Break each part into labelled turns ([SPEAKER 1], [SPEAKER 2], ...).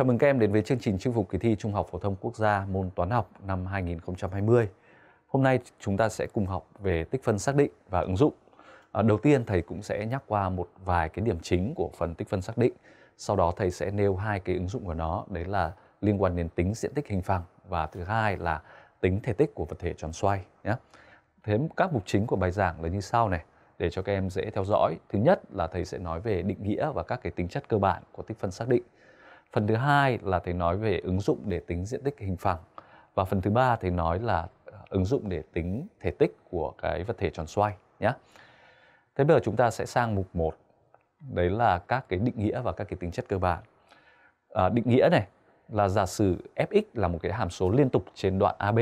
[SPEAKER 1] Chào mừng các em đến với chương trình chinh phục kỳ thi Trung học phổ thông quốc gia môn toán học năm 2020. Hôm nay chúng ta sẽ cùng học về tích phân xác định và ứng dụng. À, đầu tiên thầy cũng sẽ nhắc qua một vài cái điểm chính của phần tích phân xác định. Sau đó thầy sẽ nêu hai cái ứng dụng của nó, đấy là liên quan đến tính diện tích hình phẳng và thứ hai là tính thể tích của vật thể tròn xoay nhé. Thế các mục chính của bài giảng là như sau này để cho các em dễ theo dõi. Thứ nhất là thầy sẽ nói về định nghĩa và các cái tính chất cơ bản của tích phân xác định phần thứ hai là thầy nói về ứng dụng để tính diện tích hình phẳng và phần thứ ba thầy nói là ờ, ứng dụng để tính thể tích của cái vật thể tròn xoay nhé thế bây giờ chúng ta sẽ sang mục 1 đấy là các cái định nghĩa và các cái tính chất cơ bản à, định nghĩa này là giả sử fx là một cái hàm số liên tục trên đoạn ab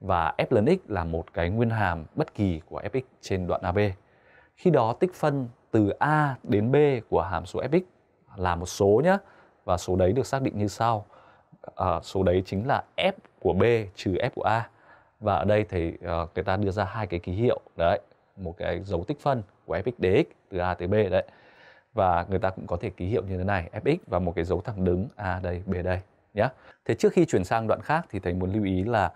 [SPEAKER 1] và f lớn x là một cái nguyên hàm bất kỳ của fx trên đoạn ab khi đó tích phân từ a đến b của hàm số fx là một số nhé và số đấy được xác định như sau à, số đấy chính là f của b trừ f của a và ở đây thì uh, người ta đưa ra hai cái ký hiệu đấy một cái dấu tích phân của fx dx từ a tới b đấy và người ta cũng có thể ký hiệu như thế này fx và một cái dấu thẳng đứng a đây b đây nhé thế trước khi chuyển sang đoạn khác thì thầy muốn lưu ý là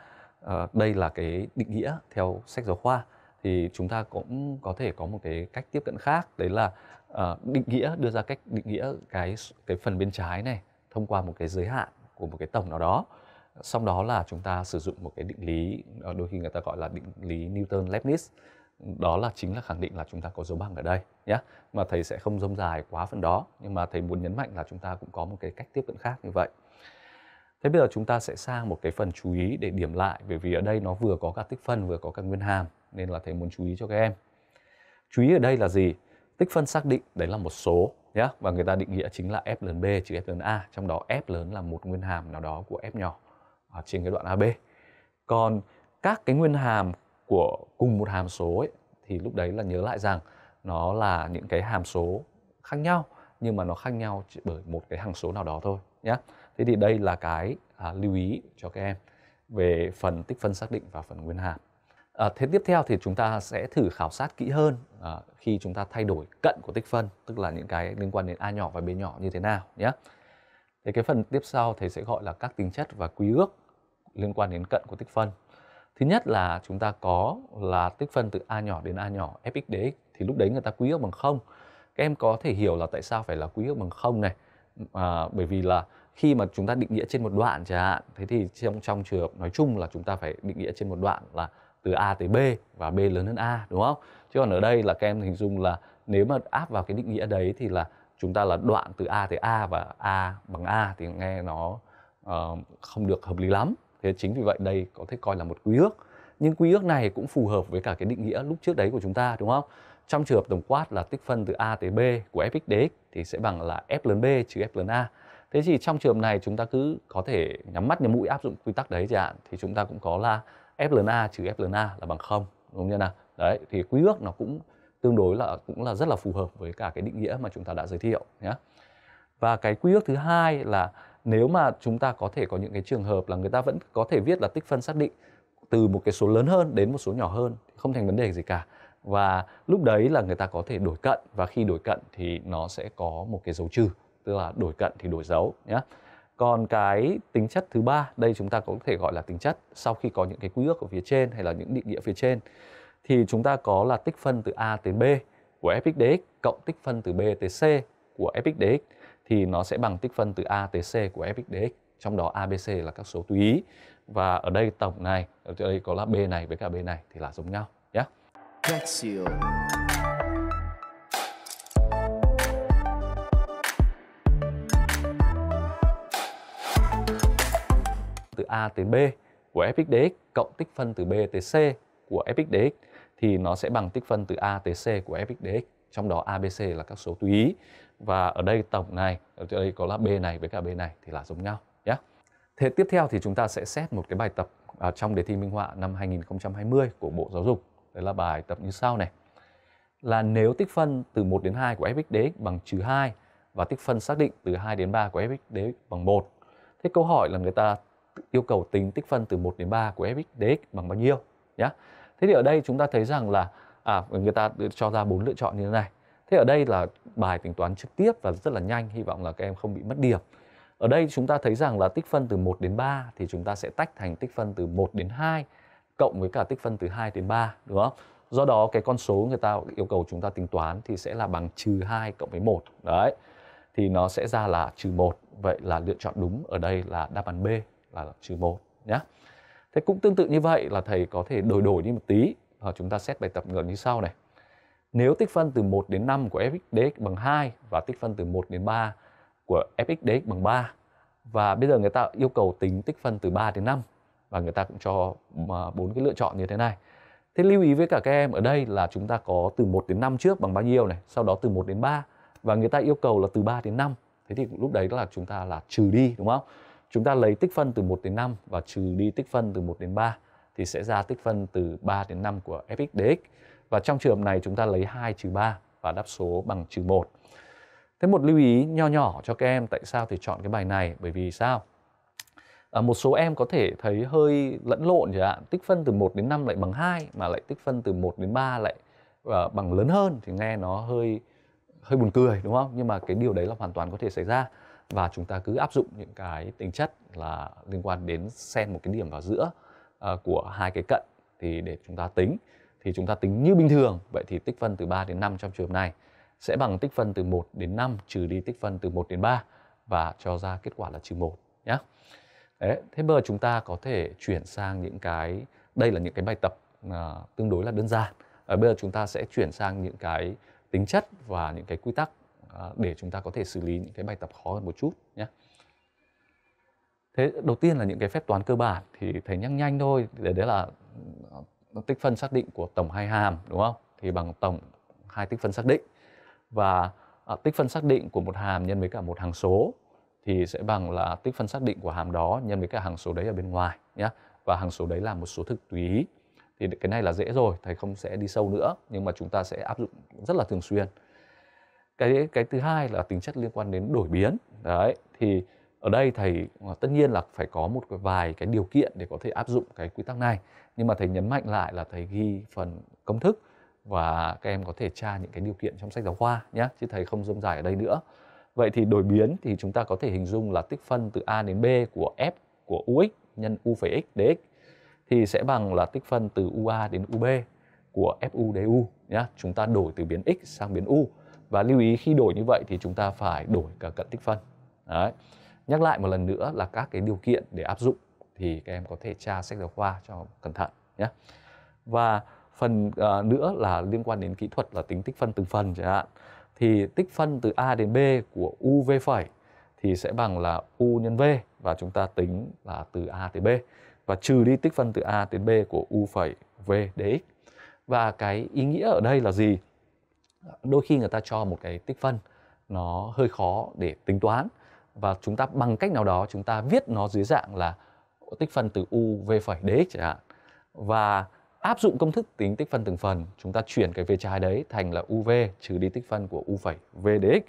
[SPEAKER 1] uh, đây là cái định nghĩa theo sách giáo khoa thì chúng ta cũng có thể có một cái cách tiếp cận khác đấy là Ờ, định nghĩa đưa ra cách định nghĩa cái cái phần bên trái này thông qua một cái giới hạn của một cái tổng nào đó sau đó là chúng ta sử dụng một cái định lý ờ, đôi khi người ta gọi là định lý Newton Leibniz đó là chính là khẳng định là chúng ta có dấu bằng ở đây nhé mà thầy sẽ không rông dài quá phần đó nhưng mà thầy muốn nhấn mạnh là chúng ta cũng có một cái cách tiếp cận khác như vậy thế bây giờ chúng ta sẽ sang một cái phần chú ý để điểm lại bởi vì ở đây nó vừa có cả tích phân vừa có cả nguyên hàm nên là thầy muốn chú ý cho các em chú ý ở đây là gì tích phân xác định đấy là một số nhé và người ta định nghĩa chính là f lớn b trừ f lớn a trong đó f lớn là một nguyên hàm nào đó của f nhỏ ở à, trên cái đoạn ab còn các cái nguyên hàm của cùng một hàm số ấy, thì lúc đấy là nhớ lại rằng nó là những cái hàm số khác nhau nhưng mà nó khác nhau chỉ bởi một cái hằng số nào đó thôi nhé thế thì đây là cái à, lưu ý cho các em về phần tích phân xác định và phần nguyên hàm À, thế tiếp theo thì chúng ta sẽ thử khảo sát kỹ hơn à, khi chúng ta thay đổi cận của tích phân, tức là những cái liên quan đến a nhỏ và b nhỏ như thế nào nhé. Thế cái phần tiếp sau thầy sẽ gọi là các tính chất và quy ước liên quan đến cận của tích phân. Thứ nhất là chúng ta có là tích phân từ a nhỏ đến a nhỏ fx dx thì lúc đấy người ta quy ước bằng không. Các em có thể hiểu là tại sao phải là quy ước bằng không này. À, bởi vì là khi mà chúng ta định nghĩa trên một đoạn chẳng hạn, thế thì trong trong trường hợp nói chung là chúng ta phải định nghĩa trên một đoạn là từ A tới B và B lớn hơn A đúng không? Chứ còn ở đây là các em hình dung là nếu mà áp vào cái định nghĩa đấy thì là chúng ta là đoạn từ A tới A và A bằng A thì nghe nó uh, không được hợp lý lắm. Thế chính vì vậy đây có thể coi là một quy ước. Nhưng quy ước này cũng phù hợp với cả cái định nghĩa lúc trước đấy của chúng ta đúng không? Trong trường hợp tổng quát là tích phân từ A tới B của f dx thì sẽ bằng là f lớn B trừ f lớn A. Thế thì trong trường hợp này chúng ta cứ có thể nhắm mắt nhắm mũi áp dụng quy tắc đấy chẳng hạn thì chúng ta cũng có là FLNA trừ FLNA là bằng không đúng như nào đấy thì quy ước nó cũng tương đối là cũng là rất là phù hợp với cả cái định nghĩa mà chúng ta đã giới thiệu nhé và cái quy ước thứ hai là nếu mà chúng ta có thể có những cái trường hợp là người ta vẫn có thể viết là tích phân xác định từ một cái số lớn hơn đến một số nhỏ hơn không thành vấn đề gì cả và lúc đấy là người ta có thể đổi cận và khi đổi cận thì nó sẽ có một cái dấu trừ tức là đổi cận thì đổi dấu nhé còn cái tính chất thứ ba đây chúng ta có thể gọi là tính chất sau khi có những cái quy ước ở phía trên hay là những định nghĩa phía trên thì chúng ta có là tích phân từ a tới b của dx cộng tích phân từ b tới c của dx thì nó sẽ bằng tích phân từ a tới c của dx trong đó abc là các số tùy ý và ở đây tổng này ở đây có là b này với cả b này thì là giống nhau nhé yeah. từ A tới B của dx cộng tích phân từ B tới C của dx thì nó sẽ bằng tích phân từ A tới C của dx trong đó ABC là các số tùy ý và ở đây tổng này ở đây có là B này với cả B này thì là giống nhau nhé. Thế tiếp theo thì chúng ta sẽ xét một cái bài tập ở à, trong đề thi minh họa năm 2020 của Bộ Giáo dục. Đấy là bài tập như sau này. Là nếu tích phân từ 1 đến 2 của dx bằng trừ 2 và tích phân xác định từ 2 đến 3 của dx bằng 1. Thế câu hỏi là người ta yêu cầu tính tích phân từ 1 đến 3 của f dx bằng bao nhiêu nhé. Thế thì ở đây chúng ta thấy rằng là à, người ta cho ra bốn lựa chọn như thế này. Thế ở đây là bài tính toán trực tiếp và rất là nhanh, hy vọng là các em không bị mất điểm. Ở đây chúng ta thấy rằng là tích phân từ 1 đến 3 thì chúng ta sẽ tách thành tích phân từ 1 đến 2 cộng với cả tích phân từ 2 đến 3 đúng không? Do đó cái con số người ta yêu cầu chúng ta tính toán thì sẽ là bằng trừ 2 cộng với 1. Đấy. Thì nó sẽ ra là trừ 1. Vậy là lựa chọn đúng ở đây là đáp án B là trừ một nhé thế cũng tương tự như vậy là thầy có thể đổi đổi đi một tí và chúng ta xét bài tập ngược như sau này nếu tích phân từ 1 đến 5 của fx bằng 2 và tích phân từ 1 đến 3 của fx bằng 3 và bây giờ người ta yêu cầu tính tích phân từ 3 đến 5 và người ta cũng cho à, bốn cái lựa chọn như thế này. Thế lưu ý với cả các em ở đây là chúng ta có từ 1 đến 5 trước bằng bao nhiêu này, sau đó từ 1 đến 3 và người ta yêu cầu là từ 3 đến 5. Thế thì lúc đấy là chúng ta là trừ đi đúng không? Chúng ta lấy tích phân từ 1 đến 5 và trừ đi tích phân từ 1 đến 3 thì sẽ ra tích phân từ 3 đến 5 của fx dx. Và trong trường hợp này chúng ta lấy 2 trừ 3 và đáp số bằng trừ 1. Thế một lưu ý nho nhỏ cho các em tại sao thì chọn cái bài này bởi vì sao? À, một số em có thể thấy hơi lẫn lộn chẳng hạn, tích phân từ 1 đến 5 lại bằng 2 mà lại tích phân từ 1 đến 3 lại uh, bằng lớn hơn thì nghe nó hơi hơi buồn cười đúng không? Nhưng mà cái điều đấy là hoàn toàn có thể xảy ra và chúng ta cứ áp dụng những cái tính chất là liên quan đến xen một cái điểm vào giữa uh, của hai cái cận thì để chúng ta tính thì chúng ta tính như bình thường vậy thì tích phân từ 3 đến 5 trong trường hợp này sẽ bằng tích phân từ 1 đến 5 trừ đi tích phân từ 1 đến 3 và cho ra kết quả là trừ 1 nhé. Đấy, thế bây giờ chúng ta có thể chuyển sang những cái đây là những cái bài tập uh, tương đối là đơn giản. ở ờ, bây giờ chúng ta sẽ chuyển sang những cái tính chất và những cái quy tắc À, để chúng ta có thể xử lý những cái bài tập khó hơn một chút nhé thế đầu tiên là những cái phép toán cơ bản thì thầy nhắc nhanh thôi để đấy là ừ, tích phân xác định của tổng hai hàm đúng không thì bằng tổng hai tích phân xác định và à, tích phân xác định của một hàm nhân với cả một hàng số thì sẽ bằng là tích phân xác định của hàm đó nhân với cả hàng số đấy ở bên ngoài nhé và hàng số đấy là một số thực túy thì cái này là dễ rồi thầy không sẽ đi sâu nữa nhưng mà chúng ta sẽ áp dụng rất là thường xuyên cái cái thứ hai là tính chất liên quan đến đổi biến đấy thì ở đây thầy ờ, tất nhiên là phải có một vài cái điều kiện để có thể áp dụng cái quy tắc này nhưng mà thầy nhấn mạnh lại là thầy ghi phần công thức và các em có thể tra những cái điều kiện trong sách giáo khoa nhé chứ thầy không rông dài ở đây nữa vậy thì đổi biến thì chúng ta có thể hình dung là tích phân từ a đến b của f của ux nhân u phẩy x dx thì sẽ bằng là tích phân từ ua đến ub của fu du nhé chúng ta đổi từ biến x sang biến u và lưu ý khi đổi như vậy thì chúng ta phải đổi cả cận tích phân Đấy. nhắc lại một lần nữa là các cái điều kiện để áp dụng thì các em có thể tra sách giáo khoa cho cẩn thận nhé và phần uh, nữa là liên quan đến kỹ thuật là tính tích phân từng phần chẳng hạn thì tích phân từ a đến b của u v phẩy thì sẽ bằng là u nhân v và chúng ta tính là từ a tới b và trừ đi tích phân từ a đến b của u phẩy v dx và cái ý nghĩa ở đây là gì đôi khi người ta cho một cái tích phân nó hơi khó để tính toán và chúng ta bằng cách nào đó chúng ta viết nó dưới dạng là tích phân từ u v phẩy d chẳng hạn và áp dụng công thức tính tích phân từng phần chúng ta chuyển cái v trái đấy thành là uv trừ đi tích phân của u phẩy v dx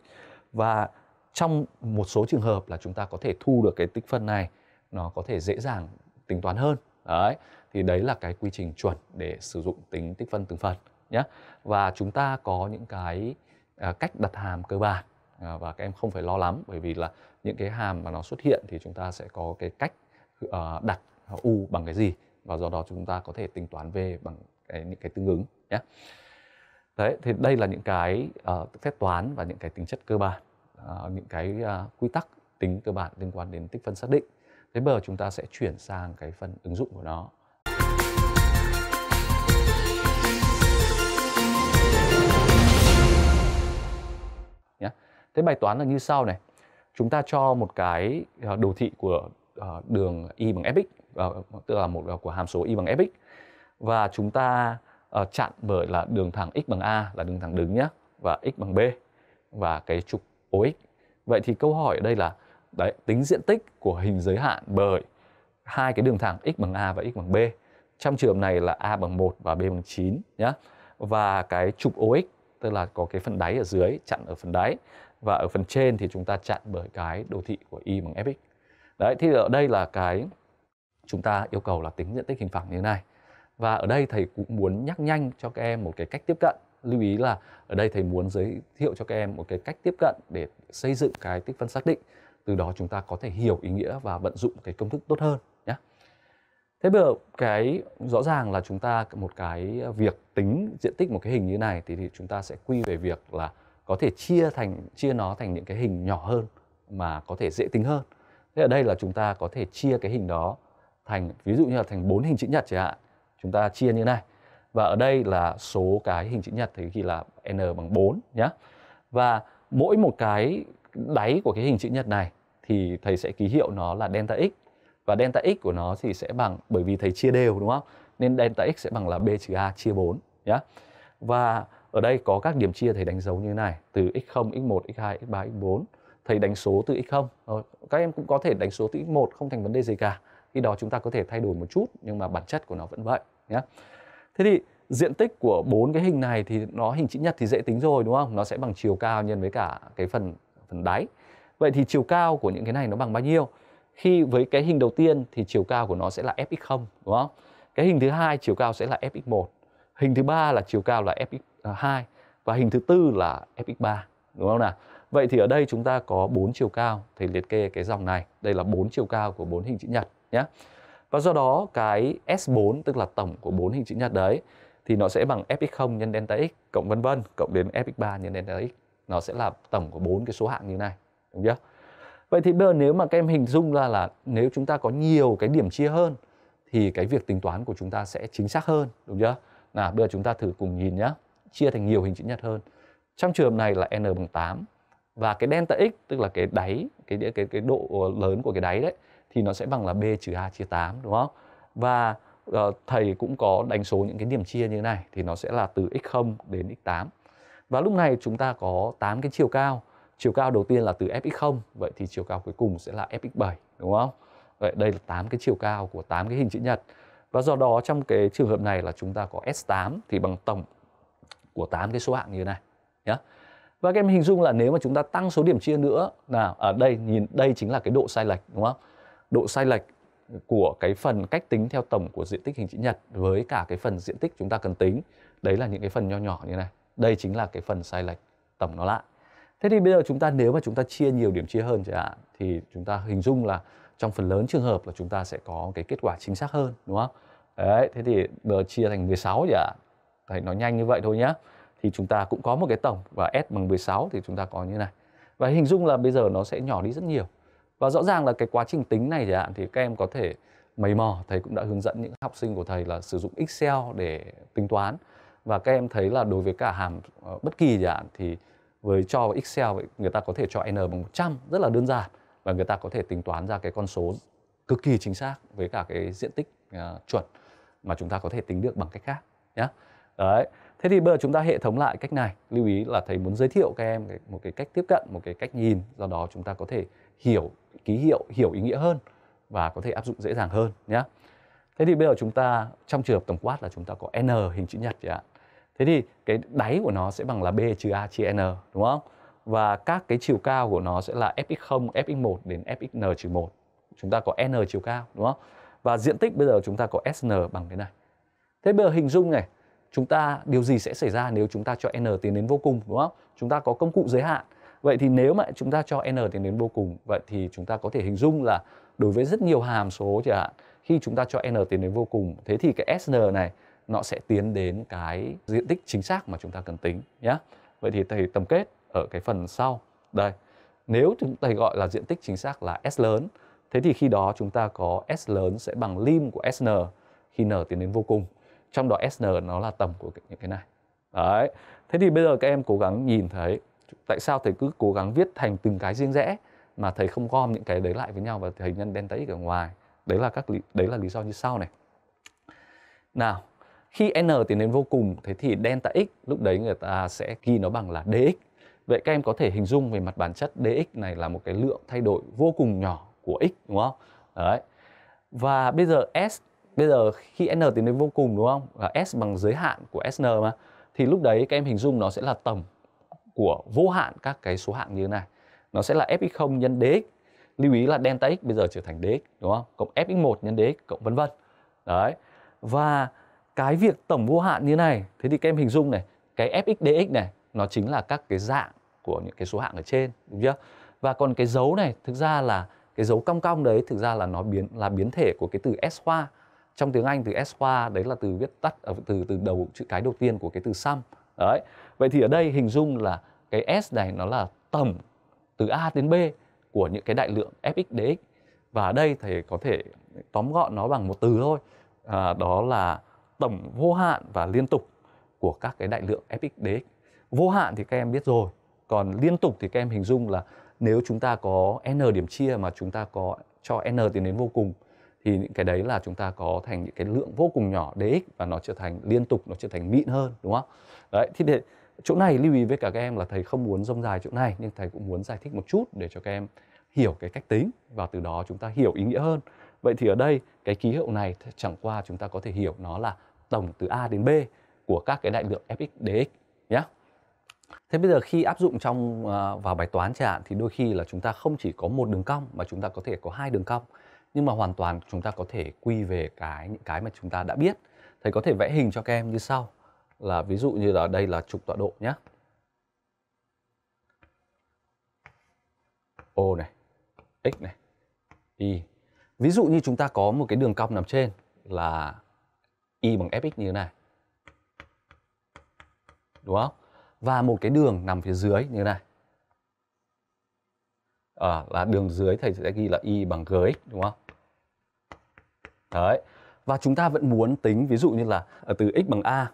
[SPEAKER 1] và trong một số trường hợp là chúng ta có thể thu được cái tích phân này nó có thể dễ dàng tính toán hơn đấy thì đấy là cái quy trình chuẩn để sử dụng tính tích phân từng phần nhé và chúng ta có những cái à, cách đặt hàm cơ bản à, và các em không phải lo lắm bởi vì là những cái hàm mà nó xuất hiện thì chúng ta sẽ có cái cách ờ, đặt u bằng cái gì và do đó chúng ta có thể tính toán về bằng cái, những cái tương ứng nhé đấy thì đây là những cái uh, ờ, phép toán và những cái tính chất cơ bản uh, những cái uh, quy tắc tính cơ bản liên quan đến tích phân xác định thế bây giờ chúng ta sẽ chuyển sang cái phần ứng dụng của nó Thế bài toán là như sau này. Chúng ta cho một cái ờ, đồ thị của ờ, đường y bằng fx ờ, tức là một của hàm số y bằng fx và chúng ta chặn bởi là đường thẳng x bằng a là đường thẳng đứng nhé và x bằng b và cái trục OX. Vậy thì câu hỏi ở đây là đấy, tính diện tích của hình giới hạn bởi hai cái đường thẳng x bằng a và x bằng b. Trong trường này là a bằng 1 và b bằng 9 nhé. Và cái trục OX tức là có cái phần đáy ở dưới chặn ở phần đáy và ở phần trên thì chúng ta chặn bởi cái đồ thị của y bằng fx đấy thì ở đây là cái chúng ta yêu cầu là tính diện tích hình phẳng như thế này và ở đây thầy cũng muốn nhắc nhanh cho các em một cái cách tiếp cận lưu ý là ở đây thầy muốn giới thiệu cho các em một cái cách tiếp cận để xây dựng cái tích phân xác định từ đó chúng ta có thể hiểu ý nghĩa và vận dụng cái công thức tốt hơn nhé thế bây giờ cái rõ ràng là chúng ta một cái việc tính diện tích một cái hình như này thì, thì chúng ta sẽ quy về việc là có thể chia thành chia nó thành những cái hình nhỏ hơn mà có thể dễ tính hơn thế ở đây là chúng ta có thể chia cái hình đó thành ví dụ như là thành bốn hình chữ nhật chẳng hạn chúng ta chia như này và ở đây là số cái hình chữ nhật thì ghi là n bằng 4 nhé và mỗi một cái đáy của cái hình chữ nhật này thì thầy sẽ ký hiệu nó là delta x và delta x của nó thì sẽ bằng bởi vì thầy chia đều đúng không nên delta x sẽ bằng là b trừ a chia 4 nhé và ở đây có các điểm chia thầy đánh dấu như này, từ x0, x1, x2, x3, x4. Thầy đánh số từ x0. Ờ, các em cũng có thể đánh số từ x1 không thành vấn đề gì cả. Khi đó chúng ta có thể thay đổi một chút nhưng mà bản chất của nó vẫn vậy nhé. Thế thì diện tích của bốn cái hình này thì nó hình chữ nhật thì dễ tính rồi đúng không? Nó sẽ bằng chiều cao nhân với cả cái phần phần đáy. Vậy thì chiều cao của những cái này nó bằng bao nhiêu? Khi với cái hình đầu tiên thì chiều cao của nó sẽ là fx0 đúng không? Cái hình thứ hai chiều cao sẽ là fx1. Hình thứ ba là chiều cao là fx 2 à, và hình thứ tư là FX3 đúng không nào? Vậy thì ở đây chúng ta có bốn chiều cao thì liệt kê cái dòng này, đây là bốn chiều cao của bốn hình chữ nhật nhé. Và do đó cái S4 tức là tổng của bốn hình chữ nhật đấy thì nó sẽ bằng fx0 nhân delta x cộng vân vân cộng đến fx3 nhân delta x. Nó sẽ là tổng của bốn cái số hạng như này, đúng chưa? Vậy thì bây giờ nếu mà các em hình dung ra là nếu chúng ta có nhiều cái điểm chia hơn thì cái việc tính toán của chúng ta sẽ chính xác hơn, đúng chưa? Nào, bây giờ chúng ta thử cùng nhìn nhé chia thành nhiều hình chữ nhật hơn trong trường hợp này là n bằng 8 và cái delta x tức là cái đáy cái cái cái độ lớn của cái đáy đấy thì nó sẽ bằng là b trừ a chia 8 đúng không và uh, thầy cũng có đánh số những cái điểm chia như thế này thì nó sẽ là từ x0 đến x8 và lúc này chúng ta có 8 cái chiều cao chiều cao đầu tiên là từ fx0 vậy thì chiều cao cuối cùng sẽ là fx7 đúng không vậy đây là 8 cái chiều cao của 8 cái hình chữ nhật và do đó trong cái trường hợp này là chúng ta có S8 thì bằng tổng của 8 cái số hạng như thế này nhé. Và các em hình dung là nếu mà chúng ta tăng số điểm chia nữa nào ở đây nhìn đây chính là cái độ sai lệch đúng không? Độ sai lệch của cái phần cách tính theo tổng của diện tích hình chữ nhật với cả cái phần diện tích chúng ta cần tính. Đấy là những cái phần nho nhỏ như này. Đây chính là cái phần sai lệch tổng nó lại. Thế thì bây giờ chúng ta nếu mà chúng ta chia nhiều điểm chia hơn chẳng hạn thì chúng ta hình dung là trong phần lớn trường hợp là chúng ta sẽ có cái kết quả chính xác hơn đúng không? Đấy, thế thì giờ chia thành 16 chẳng hạn thầy nói nhanh như vậy thôi nhé thì chúng ta cũng có một cái tổng và S bằng 16 thì chúng ta có như này và hình dung là bây giờ nó sẽ nhỏ đi rất nhiều và rõ ràng là cái quá trình tính này chẳng thì các em có thể mầy mò thầy cũng đã hướng dẫn những học sinh của thầy là sử dụng Excel để tính toán và các em thấy là đối với cả hàm ờ, bất kỳ chẳng thì với cho vào Excel người ta có thể cho n bằng 100 rất là đơn giản và người ta có thể tính toán ra cái con số cực kỳ chính xác với cả cái diện tích uh, chuẩn mà chúng ta có thể tính được bằng cách khác nhé. Yeah đấy thế thì bây giờ chúng ta hệ thống lại cách này lưu ý là thầy muốn giới thiệu các em một cái cách tiếp cận một cái cách nhìn do đó chúng ta có thể hiểu ký hiệu hiểu ý nghĩa hơn và có thể áp dụng dễ dàng hơn nhé thế thì bây giờ chúng ta trong trường hợp tổng quát là chúng ta có n hình chữ nhật vậy ạ thế thì cái đáy của nó sẽ bằng là b trừ a chia n đúng không và các cái chiều cao của nó sẽ là fx0, fx1 đến fxn trừ 1. Chúng ta có n chiều cao đúng không? Và diện tích bây giờ chúng ta có sn bằng thế này. Thế bây giờ hình dung này, chúng ta điều gì sẽ xảy ra nếu chúng ta cho n tiến đến vô cùng đúng không? Chúng ta có công cụ giới hạn. Vậy thì nếu mà chúng ta cho n tiến đến vô cùng, vậy thì chúng ta có thể hình dung là đối với rất nhiều hàm số chẳng hạn, khi chúng ta cho n tiến đến vô cùng, thế thì cái sn này nó sẽ tiến đến cái diện tích chính xác mà chúng ta cần tính nhé. Vậy thì thầy tổng kết ở cái phần sau. Đây. Nếu chúng ta gọi là diện tích chính xác là S lớn, thế thì khi đó chúng ta có S lớn sẽ bằng lim của SN khi n tiến đến vô cùng trong đó SN nó là tầm của những cái này đấy thế thì bây giờ các em cố gắng nhìn thấy tại sao thầy cứ cố gắng viết thành từng cái riêng rẽ mà thầy không gom những cái đấy lại với nhau và thầy nhân delta x ở ngoài đấy là các lý, đấy là lý do như sau này nào khi n tiến đến vô cùng thế thì delta x lúc đấy người ta sẽ ghi nó bằng là dx vậy các em có thể hình dung về mặt bản chất dx này là một cái lượng thay đổi vô cùng nhỏ của x đúng không đấy và bây giờ s bây giờ khi n tiến đến vô cùng đúng không là s bằng giới hạn của sn mà thì lúc đấy các em hình dung nó sẽ là tổng của vô hạn các cái số hạng như thế này nó sẽ là fx0 nhân dx lưu ý là delta x bây giờ trở thành dx đúng không cộng fx1 nhân dx cộng vân vân đấy và cái việc tổng vô hạn như này thế thì các em hình dung này cái fx dx này nó chính là các cái dạng của những cái số hạng ở trên đúng chưa và còn cái dấu này thực ra là cái dấu cong cong đấy thực ra là nó biến là biến thể của cái từ s hoa trong tiếng Anh từ esquire đấy là từ viết tắt ở à, từ từ đầu chữ cái đầu tiên của cái từ sum đấy vậy thì ở đây hình dung là cái s này nó là tổng từ a đến b của những cái đại lượng fx dx và ở đây thầy có thể tóm gọn nó bằng một từ thôi à, đó là tổng vô hạn và liên tục của các cái đại lượng fx dx vô hạn thì các em biết rồi còn liên tục thì các em hình dung là nếu chúng ta có n điểm chia mà chúng ta có cho n tiến đến vô cùng thì những cái đấy là chúng ta có thành những cái lượng vô cùng nhỏ dx và nó trở thành liên tục nó trở thành mịn hơn đúng không đấy thì để, chỗ này lưu ý với cả các em là thầy không muốn dông dài chỗ này nhưng thầy cũng muốn giải thích một chút để cho các em hiểu cái cách tính và từ đó chúng ta hiểu ý nghĩa hơn vậy thì ở đây cái ký hiệu này chẳng qua chúng ta có thể hiểu nó là tổng từ a đến b của các cái đại lượng fx dx nhé Thế bây giờ khi áp dụng trong uh, vào bài toán chẳng hạn thì đôi khi là chúng ta không chỉ có một đường cong mà chúng ta có thể có hai đường cong nhưng mà hoàn toàn chúng ta có thể quy về cái những cái mà chúng ta đã biết thầy có thể vẽ hình cho các em như sau là ví dụ như là đây là trục tọa độ nhé O này x này y ví dụ như chúng ta có một cái đường cong nằm trên là y bằng fx như thế này đúng không và một cái đường nằm phía dưới như thế này Ờ, à, là đường dưới thầy sẽ ghi là y bằng gx đúng không đấy và chúng ta vẫn muốn tính ví dụ như là ở ờ, từ x bằng a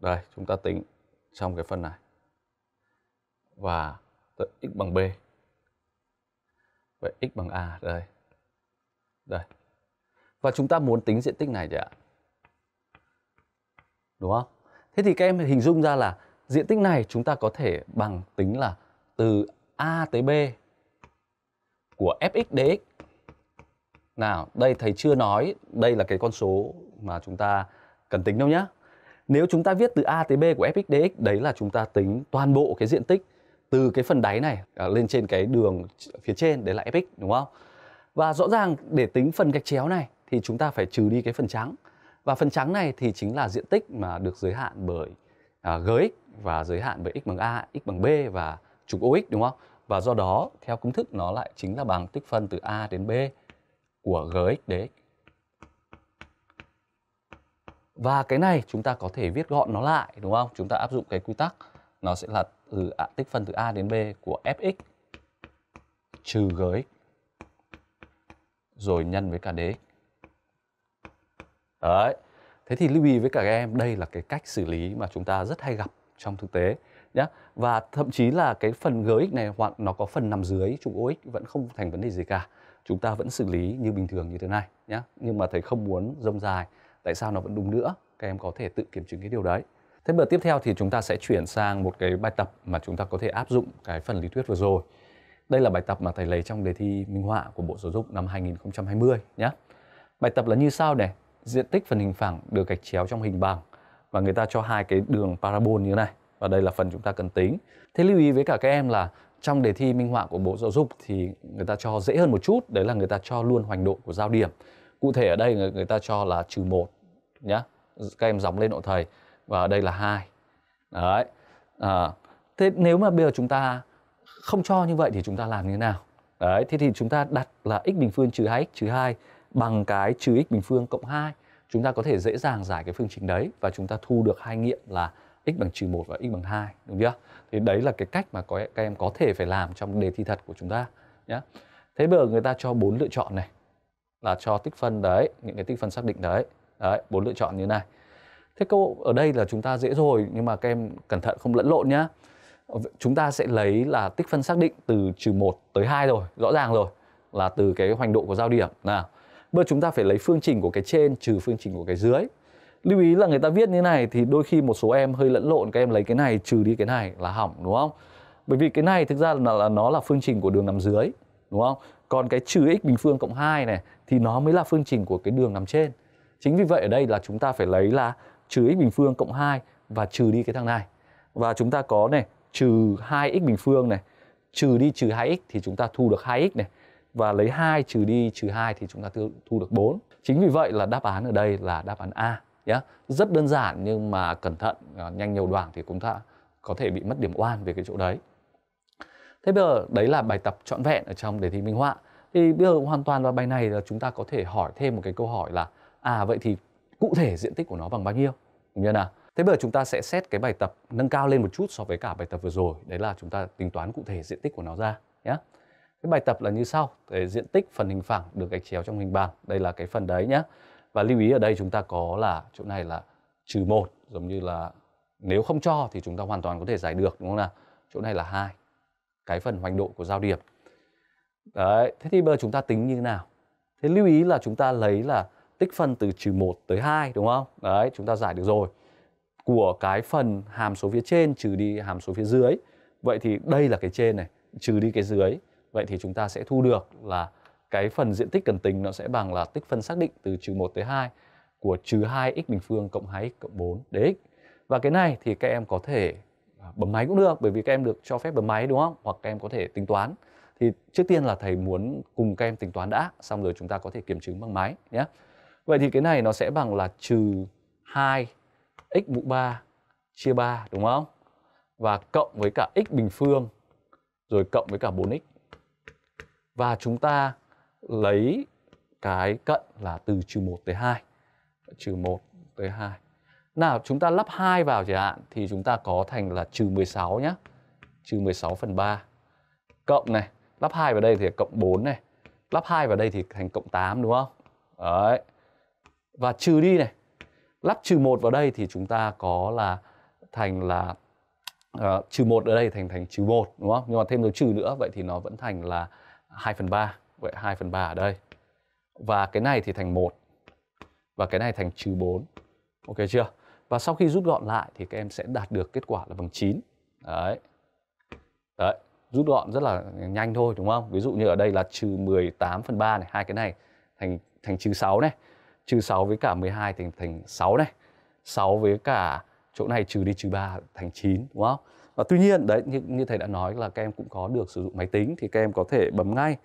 [SPEAKER 1] đây chúng ta tính trong cái phần này và x bằng b vậy x bằng a đây đây và chúng ta muốn tính diện tích này thì ạ đúng không thế thì các em hình dung ra là diện tích này chúng ta có thể bằng tính là từ A tới B của fx dx. Nào, đây thầy chưa nói, đây là cái con số mà chúng ta cần tính đâu nhé. Nếu chúng ta viết từ A tới B của fx dx, đấy là chúng ta tính toàn bộ cái diện tích từ cái phần đáy này à, lên trên cái đường phía trên, đấy là fx đúng không? Và rõ ràng để tính phần gạch chéo này thì chúng ta phải trừ đi cái phần trắng. Và phần trắng này thì chính là diện tích mà được giới hạn bởi à, gx và giới hạn với x bằng a, x bằng b và trục OX đúng không? Và do đó theo công thức nó lại chính là bằng tích phân từ a đến b của gx dx. Và cái này chúng ta có thể viết gọn nó lại đúng không? Chúng ta áp dụng cái quy tắc nó sẽ là từ à, tích phân từ a đến b của fx trừ gx rồi nhân với cả dx. Đấy. Thế thì lưu ý với cả các em, đây là cái cách xử lý mà chúng ta rất hay gặp trong thực tế nhá và thậm chí là cái phần gx này hoặc nó có phần nằm dưới trục ox vẫn không thành vấn đề gì cả chúng ta vẫn xử lý như bình thường như thế này nhá nhưng mà thầy không muốn rông dài tại sao nó vẫn đúng nữa các em có thể tự kiểm chứng cái điều đấy thế mà tiếp theo thì chúng ta sẽ chuyển sang một cái bài tập mà chúng ta có thể áp dụng cái phần lý thuyết vừa rồi đây là bài tập mà thầy lấy trong đề thi minh họa của Bộ Giáo dục năm 2020 nhé. Bài tập là như sau này, diện tích phần hình phẳng được gạch chéo trong hình bằng và người ta cho hai cái đường parabol như thế này và đây là phần chúng ta cần tính thế lưu ý với cả các em là trong đề thi minh họa của bộ giáo dục thì người ta cho dễ hơn một chút đấy là người ta cho luôn hoành độ của giao điểm cụ thể ở đây người, ta cho là trừ một nhá các em dòng lên hộ thầy và ở đây là hai đấy à, thế nếu mà bây giờ chúng ta không cho như vậy thì chúng ta làm như thế nào đấy thế thì chúng ta đặt là x bình phương trừ 2x trừ 2 bằng cái trừ x bình phương cộng 2 chúng ta có thể dễ dàng giải cái phương trình đấy và chúng ta thu được hai nghiệm là x bằng trừ 1 và x bằng 2 đúng chưa? Thì đấy là cái cách mà có, các em có thể phải làm trong đề thi thật của chúng ta nhé. Thế bây giờ người ta cho bốn lựa chọn này là cho tích phân đấy, những cái tích phân xác định đấy. Đấy, bốn lựa chọn như này. Thế câu ở đây là chúng ta dễ rồi nhưng mà các em cẩn thận không lẫn lộn nhá. Chúng ta sẽ lấy là tích phân xác định từ trừ 1 tới 2 rồi, rõ ràng rồi là từ cái hoành độ của giao điểm nào bây giờ chúng ta phải lấy phương trình của cái trên trừ phương trình của cái dưới lưu ý là người ta viết như này thì đôi khi một số em hơi lẫn lộn các em lấy cái này trừ đi cái này là hỏng đúng không bởi vì cái này thực ra là nó là phương trình của đường nằm dưới đúng không còn cái trừ x bình phương cộng 2 này thì nó mới là phương trình của cái đường nằm trên chính vì vậy ở đây là chúng ta phải lấy là trừ x bình phương cộng 2 và trừ đi cái thằng này và chúng ta có này trừ 2x bình phương này trừ đi trừ 2x thì chúng ta thu được 2x này và lấy 2 trừ đi trừ 2 thì chúng ta thu được 4. Chính vì vậy là đáp án ở đây là đáp án A nhé. Rất đơn giản nhưng mà cẩn thận, à, nhanh nhiều đoạn thì cũng ta có thể bị mất điểm oan về cái chỗ đấy. Thế bây giờ đấy là bài tập trọn vẹn ở trong đề thi minh họa. Thì bây giờ hoàn toàn vào bài này là chúng ta có thể hỏi thêm một cái câu hỏi là à vậy thì cụ thể diện tích của nó bằng bao nhiêu? Đúng chưa nào? Thế bây giờ chúng ta sẽ xét cái bài tập nâng cao lên một chút so với cả bài tập vừa rồi. Đấy là chúng ta tính toán cụ thể diện tích của nó ra nhé. Yeah cái bài tập là như sau để diện tích phần hình phẳng được gạch chéo trong hình bàn đây là cái phần đấy nhé và lưu ý ở đây chúng ta có là chỗ này là trừ một giống như là nếu không cho thì chúng ta hoàn toàn có thể giải được đúng không nào chỗ này là hai cái phần hoành độ của giao điểm đấy thế thì bây giờ chúng ta tính như thế nào thế lưu ý là chúng ta lấy là tích phân từ trừ một tới hai đúng không đấy chúng ta giải được rồi của cái phần hàm số phía trên trừ đi hàm số phía dưới vậy thì đây là cái trên này trừ đi cái dưới vậy thì chúng ta sẽ thu được là cái phần diện tích cần tính nó sẽ bằng là tích phân xác định từ trừ 1 tới 2 của trừ 2x bình phương cộng 2x cộng 4 dx. Và cái này thì các em có thể à, bấm máy cũng được bởi vì các em được cho phép bấm máy đúng không? Hoặc các em có thể tính toán. Thì trước tiên là thầy muốn cùng các em tính toán đã, xong rồi chúng ta có thể kiểm chứng bằng máy nhé. Vậy thì cái này nó sẽ bằng là trừ 2 x mũ 3 chia 3 đúng không? Và cộng với cả x bình phương rồi cộng với cả 4x và chúng ta lấy cái cận là từ trừ 1 tới 2 trừ 1 tới 2 nào chúng ta lắp 2 vào chẳng hạn thì chúng ta có thành là trừ 16 nhé trừ 16 phần 3 cộng này lắp 2 vào đây thì cộng 4 này lắp 2 vào đây thì thành cộng 8 đúng không đấy và trừ đi này lắp trừ 1 vào đây thì chúng ta có là thành là uh, trừ 1 ở đây thành thành trừ 1 đúng không nhưng mà thêm dấu trừ nữa vậy thì nó vẫn thành là 2 phần 3 Vậy 2 phần 3 ở đây Và cái này thì thành 1 Và cái này thành trừ 4 Ok chưa? Và sau khi rút gọn lại thì các em sẽ đạt được kết quả là bằng 9 Đấy Đấy Rút gọn rất là nhanh thôi đúng không? Ví dụ như ở đây là trừ 18 phần 3 này hai cái này thành thành trừ 6 này Trừ 6 với cả 12 thành thành 6 này 6 với cả chỗ này trừ đi trừ 3 thành 9 đúng không? và tuy nhiên đấy như, như thầy đã nói là các em cũng có được sử dụng máy tính thì các em có thể bấm ngay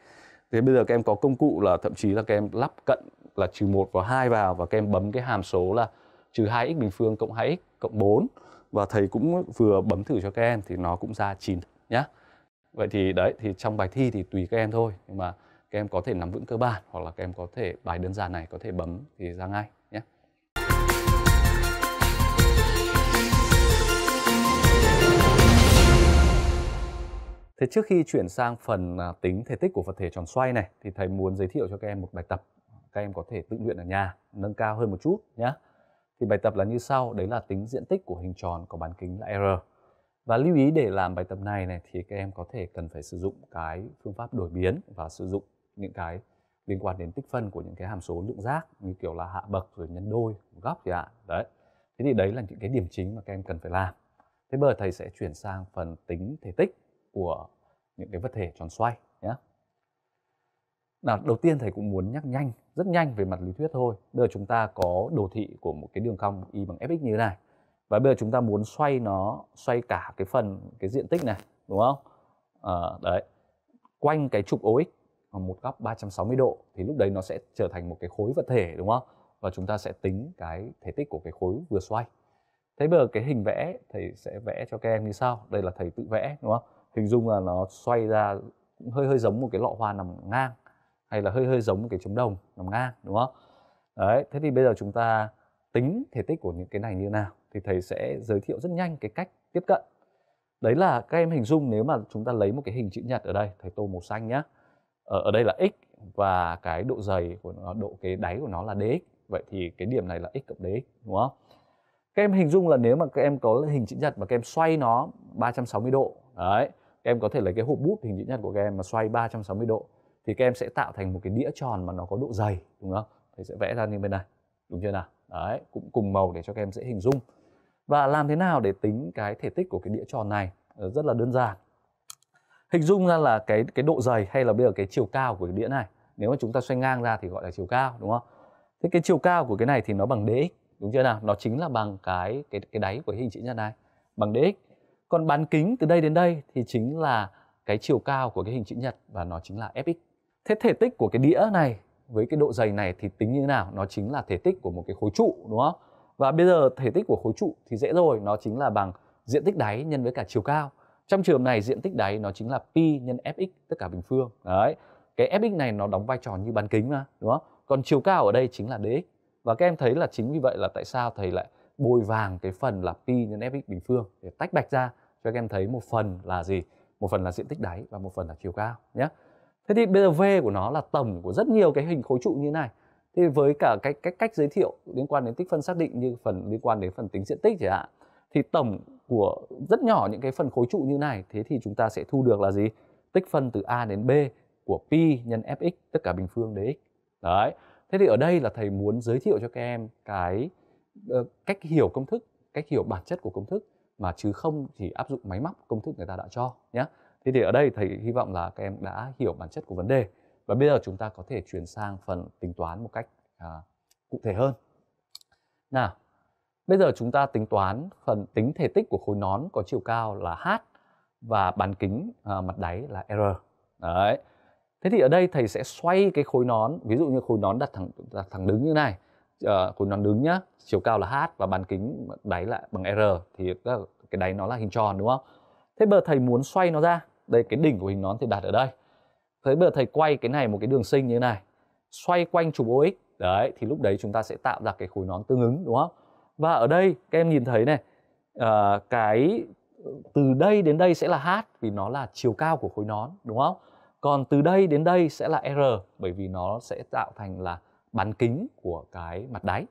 [SPEAKER 1] thế bây giờ các em có công cụ là thậm chí là các em lắp cận là trừ 1 và 2 vào và các em bấm cái hàm số là trừ 2x bình phương cộng 2x cộng 4 và thầy cũng vừa bấm thử cho các em thì nó cũng ra 9 nhá. Vậy thì đấy thì trong bài thi thì tùy các em thôi nhưng mà các em có thể nắm vững cơ bản hoặc là các em có thể bài đơn giản này có thể bấm thì ra ngay. Thế trước khi chuyển sang phần à, tính thể tích của vật thể tròn xoay này thì thầy muốn giới thiệu cho các em một bài tập các em có thể tự luyện ở nhà nâng cao hơn một chút nhé. Thì bài tập là như sau, đấy là tính diện tích của hình tròn có bán kính là R. Và lưu ý để làm bài tập này này thì các em có thể cần phải sử dụng cái phương pháp đổi biến và sử dụng những cái liên quan đến tích phân của những cái hàm số lượng giác như kiểu là hạ bậc rồi nhân đôi, góc gì ạ. Đấy. Thế thì đấy là những cái điểm chính mà các em cần phải làm. Thế bây giờ thầy sẽ chuyển sang phần tính thể tích của những cái vật thể tròn xoay nhé. Nào, đầu tiên thầy cũng muốn nhắc nhanh, rất nhanh về mặt lý thuyết thôi. Bây giờ chúng ta có đồ thị của một cái đường cong y bằng fx như thế này. Và bây giờ chúng ta muốn xoay nó, xoay cả cái phần, cái diện tích này, đúng không? À, đấy, quanh cái trục OX một góc 360 độ thì lúc đấy nó sẽ trở thành một cái khối vật thể đúng không? Và chúng ta sẽ tính cái thể tích của cái khối vừa xoay. Thế bây giờ cái hình vẽ thầy sẽ vẽ cho các em như sau. Đây là thầy tự vẽ đúng không? hình dung là nó xoay ra cũng hơi hơi giống một cái lọ hoa nằm ngang hay là hơi hơi giống một cái trống đồng nằm ngang đúng không đấy thế thì bây giờ chúng ta tính thể tích của những cái này như nào thì thầy sẽ giới thiệu rất nhanh cái cách tiếp cận đấy là các em hình dung nếu mà chúng ta lấy một cái hình chữ nhật ở đây thầy tô màu xanh nhá ở, ở đây là x và cái độ dày của nó độ cái đáy của nó là dx vậy thì cái điểm này là x cộng dx đúng không các em hình dung là nếu mà các em có hình chữ nhật mà các em xoay nó 360 độ đấy các em có thể lấy cái hộp bút hình chữ nhật của các em mà xoay 360 độ thì các em sẽ tạo thành một cái đĩa tròn mà nó có độ dày đúng không thì sẽ vẽ ra như bên này đúng chưa nào đấy cũng cùng màu để cho các em dễ hình dung và làm thế nào để tính cái thể tích của cái đĩa tròn này ờ, rất là đơn giản hình dung ra là cái cái độ dày hay là bây giờ cái chiều cao của cái đĩa này nếu mà chúng ta xoay ngang ra thì gọi là chiều cao đúng không thế cái chiều cao của cái này thì nó bằng dx đúng chưa nào nó chính là bằng cái cái cái đáy của hình chữ nhật này bằng dx còn bán kính từ đây đến đây thì chính là cái chiều cao của cái hình chữ nhật và nó chính là fx thế thể tích của cái đĩa này với cái độ dày này thì tính như thế nào nó chính là thể tích của một cái khối trụ đúng không và bây giờ thể tích của khối trụ thì dễ rồi nó chính là bằng diện tích đáy nhân với cả chiều cao trong trường này diện tích đáy nó chính là pi nhân fx tất cả bình phương đấy cái fx này nó đóng vai trò như bán kính mà đúng không còn chiều cao ở đây chính là dx và các em thấy là chính vì vậy là tại sao thầy lại bôi vàng cái phần là pi nhân fx bình phương để tách bạch ra cho các em thấy một phần là gì một phần là diện tích đáy và một phần là chiều cao nhé thế thì bây giờ v của nó là tổng của rất nhiều cái hình khối trụ như này thì với cả cái cách cách giới thiệu liên quan đến tích phân xác định như phần liên quan đến phần tính diện tích chẳng hạn thì tổng của rất nhỏ những cái phần khối trụ như này thế thì chúng ta sẽ thu được là gì tích phân từ a đến b của pi nhân fx tất cả bình phương dx đấy thế thì ở đây là thầy muốn giới thiệu cho các em cái Ờ, cách hiểu công thức cách hiểu bản chất của công thức mà chứ không chỉ áp dụng máy móc công thức người ta đã cho nhé thế thì ở đây thầy hy vọng là các em đã hiểu bản chất của vấn đề và bây giờ chúng ta có thể chuyển sang phần tính toán một cách à, cụ thể hơn nào bây giờ chúng ta tính toán phần tính thể tích của khối nón có chiều cao là h và bán kính à, mặt đáy là r đấy thế thì ở đây thầy sẽ xoay cái khối nón ví dụ như khối nón đặt thẳng đặt thẳng đứng như này uh, khối nón đứng nhá chiều cao là h và bán kính đáy lại bằng r thì cái đáy nó là hình tròn đúng không thế bây giờ thầy muốn xoay nó ra đây cái đỉnh của hình nón thì đặt ở đây thế bây giờ thầy quay cái này một cái đường sinh như thế này xoay quanh trục OX đấy thì lúc đấy chúng ta sẽ tạo ra cái khối nón tương ứng đúng không và ở đây các em nhìn thấy này uh, cái từ đây đến đây sẽ là h vì nó là chiều cao của khối nón đúng không còn từ đây đến đây sẽ là r bởi vì nó sẽ tạo thành là bán kính của cái mặt đáy.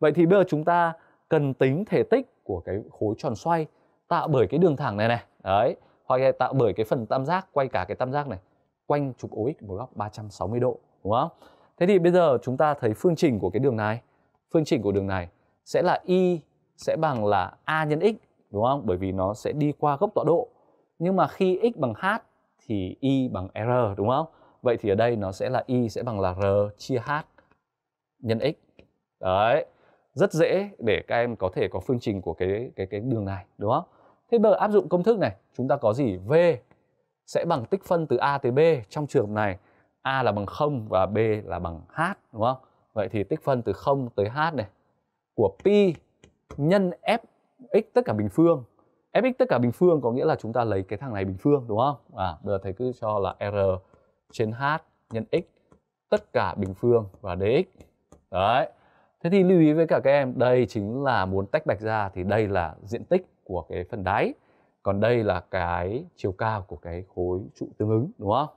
[SPEAKER 1] Vậy thì bây giờ chúng ta cần tính thể tích của cái khối tròn xoay tạo bởi cái đường thẳng này này. Đấy, hoặc là tạo bởi cái phần tam giác quay cả cái tam giác này quanh trục OX một góc 360 độ, đúng không? Thế thì bây giờ chúng ta thấy phương trình của cái đường này, phương trình của đường này sẽ là y sẽ bằng là a nhân x, đúng không? Bởi vì nó sẽ đi qua góc tọa độ. Nhưng mà khi x bằng h thì y bằng r, đúng không? Vậy thì ở đây nó sẽ là y sẽ bằng là r chia h nhân x đấy rất dễ để các em có thể có phương trình của cái cái cái đường này đúng không thế bây giờ áp dụng công thức này chúng ta có gì v sẽ bằng tích phân từ a tới b trong trường hợp này a là bằng 0 và b là bằng h đúng không vậy thì tích phân từ 0 tới h này của pi nhân fx tất cả bình phương fx tất cả bình phương có nghĩa là chúng ta lấy cái thằng này bình phương đúng không à bây giờ thầy cứ cho là r trên h nhân x tất cả bình phương và dx đấy thế thì lưu ý với cả các em đây chính là muốn tách bạch ra thì đây là diện tích của cái phần đáy còn đây là cái chiều cao của cái khối trụ tương ứng đúng không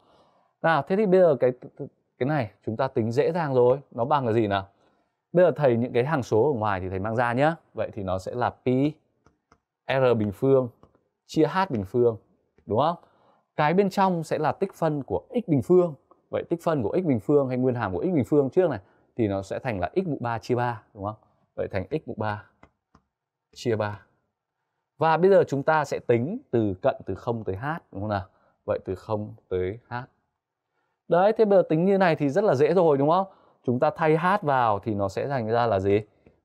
[SPEAKER 1] nào thế thì bây giờ cái cái này chúng ta tính dễ dàng rồi nó bằng là gì nào bây giờ thầy những cái hàng số ở ngoài thì thầy mang ra nhá vậy thì nó sẽ là pi r bình phương chia h bình phương đúng không cái bên trong sẽ là tích phân của x bình phương vậy tích phân của x bình phương hay nguyên hàm của x bình phương trước này thì nó sẽ thành là x mũ 3 chia 3 đúng không? Vậy thành x mũ 3 chia 3. Và bây giờ chúng ta sẽ tính từ cận từ 0 tới h đúng không nào? Vậy từ 0 tới h. Đấy, thế bây giờ tính như này thì rất là dễ rồi đúng không? Chúng ta thay h vào thì nó sẽ thành ra là gì?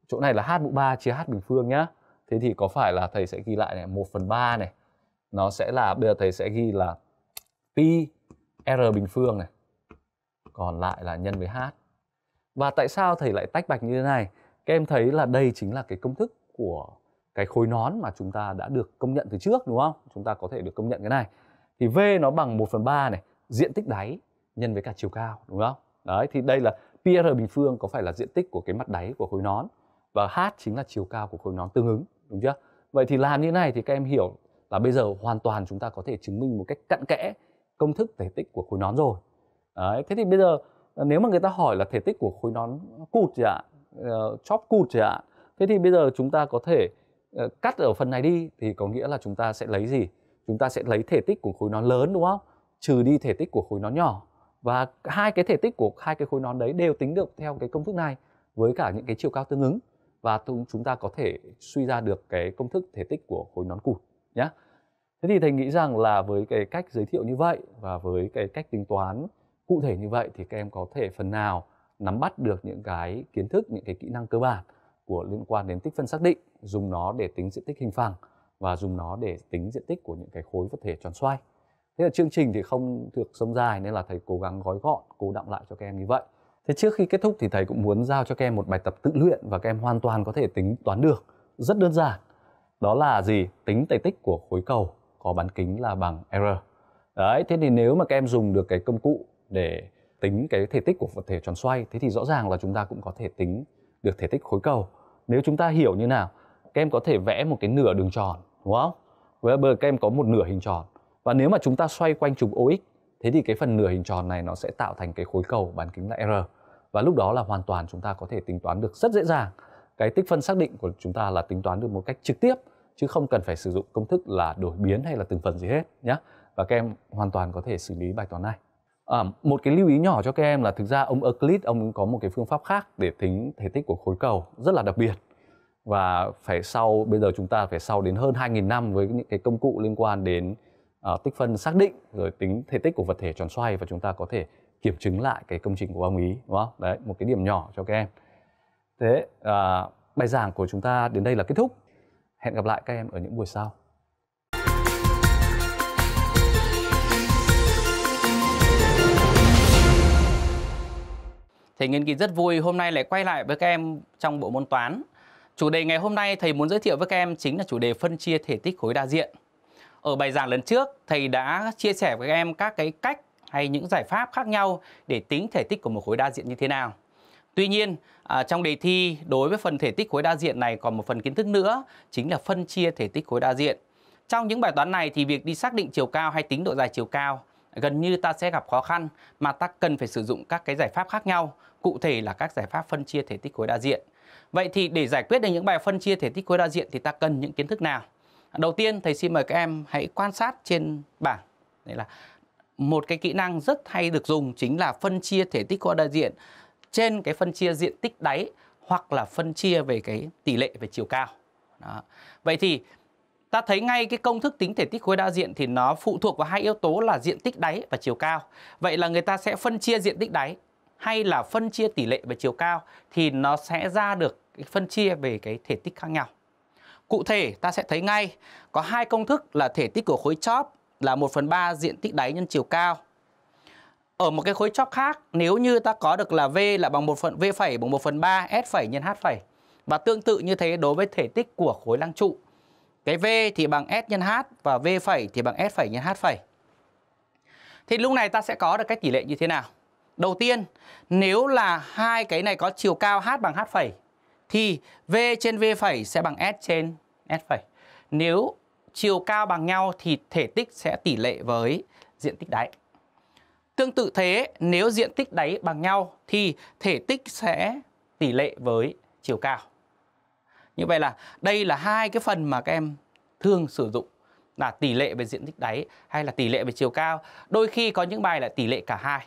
[SPEAKER 1] Chỗ này là h mũ 3 chia h bình phương nhá. Thế thì có phải là thầy sẽ ghi lại này 1 phần 3 này. Nó sẽ là, bây giờ thầy sẽ ghi là pi r bình phương này. Còn lại là nhân với h và tại sao thầy lại tách bạch như thế này? Các em thấy là đây chính là cái công thức của cái khối nón mà chúng ta đã được công nhận từ trước đúng không? Chúng ta có thể được công nhận cái này. Thì V nó bằng 1 phần 3 này, diện tích đáy nhân với cả chiều cao đúng không? Đấy, thì đây là PR bình phương có phải là diện tích của cái mặt đáy của khối nón và H chính là chiều cao của khối nón tương ứng đúng chưa? Vậy thì làm như thế này thì các em hiểu là bây giờ hoàn toàn chúng ta có thể chứng minh một cách cặn kẽ công thức thể tích của khối nón rồi. Đấy, thế thì bây giờ Ờ, nếu mà người ta hỏi là thể tích của khối nón cụt gì ạ uh, chóp cụt gì ạ thế thì bây giờ chúng ta có thể uh, cắt ở phần này đi thì có nghĩa là chúng ta sẽ lấy gì chúng ta sẽ lấy thể tích của khối nón lớn đúng không trừ đi thể tích của khối nón nhỏ và hai cái thể tích của hai cái khối nón đấy đều tính được theo cái công thức này với cả những cái chiều cao tương ứng và chúng ta có thể suy ra được cái công thức thể tích của khối nón cụt nhé thế thì thầy nghĩ rằng là với cái cách giới thiệu như vậy và với cái cách tính toán cụ thể như vậy thì các em có thể phần nào nắm bắt được những cái kiến thức những cái kỹ năng cơ bản của liên quan đến tích phân xác định dùng nó để tính diện tích hình phẳng và dùng nó để tính diện tích của những cái khối vật thể tròn xoay thế là chương trình thì không được sông dài nên là thầy cố gắng gói gọn cố đọng lại cho các em như vậy thế trước khi kết thúc thì thầy cũng muốn giao cho các em một bài tập tự luyện và các em hoàn toàn có thể tính toán được rất đơn giản đó là gì tính thể tích của khối cầu có bán kính là bằng r đấy thế thì nếu mà các em dùng được cái công cụ để tính cái thể tích của vật thể tròn xoay thế thì rõ ràng là chúng ta cũng có thể tính được thể tích khối cầu nếu chúng ta hiểu như nào các em có thể vẽ một cái nửa đường tròn đúng không với bờ các em có một nửa hình tròn và nếu mà chúng ta xoay quanh trục OX thế thì cái phần nửa hình tròn này nó sẽ tạo thành cái khối cầu bán kính là R và lúc đó là hoàn toàn chúng ta có thể tính toán được rất dễ dàng cái tích phân xác định của chúng ta là tính toán được một cách trực tiếp chứ không cần phải sử dụng công thức là đổi biến hay là từng phần gì hết nhé và các em hoàn toàn có thể xử lý bài toán này À, một cái lưu ý nhỏ cho các em là thực ra ông Euclid ông có một cái phương pháp khác để tính thể tích của khối cầu rất là đặc biệt và phải sau bây giờ chúng ta phải sau đến hơn 2.000 năm với những cái công cụ liên quan đến uh, tích phân xác định rồi tính thể tích của vật thể tròn xoay và chúng ta có thể kiểm chứng lại cái công trình của ông ý đúng không? Đấy một cái điểm nhỏ cho các em. Thế uh, bài giảng của chúng ta đến đây là kết thúc. Hẹn gặp lại các em ở những buổi sau.
[SPEAKER 2] Thì Nghiên Kỳ rất vui hôm nay lại quay lại với các em trong bộ môn toán. Chủ đề ngày hôm nay thầy muốn giới thiệu với các em chính là chủ đề phân chia thể tích khối đa diện. Ở bài giảng lần trước, thầy đã chia sẻ với các em các cái cách hay những giải pháp khác nhau để tính thể tích của một khối đa diện như thế nào. Tuy nhiên, à, trong đề thi đối với phần thể tích khối đa diện này còn một phần kiến thức nữa chính là phân chia thể tích khối đa diện. Trong những bài toán này thì việc đi xác định chiều cao hay tính độ dài chiều cao gần như ta sẽ gặp khó khăn mà ta cần phải sử dụng các cái giải pháp khác nhau cụ thể là các giải pháp phân chia thể tích khối đa diện. Vậy thì để giải quyết được những bài phân chia thể tích khối đa diện thì ta cần những kiến thức nào? Đầu tiên thầy xin mời các em hãy quan sát trên bảng. Đây là một cái kỹ năng rất hay được dùng chính là phân chia thể tích khối đa diện trên cái phân chia diện tích đáy hoặc là phân chia về cái tỷ lệ về chiều cao. Đó. Vậy thì ta thấy ngay cái công thức tính thể tích khối đa diện thì nó phụ thuộc vào hai yếu tố là diện tích đáy và chiều cao. Vậy là người ta sẽ phân chia diện tích đáy hay là phân chia tỷ lệ về chiều cao thì nó sẽ ra được phân chia về cái thể tích khác nhau. Cụ thể ta sẽ thấy ngay có hai công thức là thể tích của khối chóp là 1 phần 3 diện tích đáy nhân chiều cao. Ở một cái khối chóp khác nếu như ta có được là V là bằng 1 phần V phẩy bằng 1 phần 3 S phẩy nhân H phẩy. Và tương tự như thế đối với thể tích của khối lăng trụ. Cái V thì bằng S nhân H và V phẩy thì bằng S phẩy nhân H phẩy. Thì lúc này ta sẽ có được cái tỷ lệ như thế nào? Đầu tiên, nếu là hai cái này có chiều cao h bằng h phẩy thì v trên v phẩy sẽ bằng s trên s phẩy. Nếu chiều cao bằng nhau thì thể tích sẽ tỷ lệ với diện tích đáy. Tương tự thế, nếu diện tích đáy bằng nhau thì thể tích sẽ tỷ lệ với chiều cao. Như vậy là đây là hai cái phần mà các em thường sử dụng là tỷ lệ về diện tích đáy hay là tỷ lệ về chiều cao. Đôi khi có những bài là tỷ lệ cả hai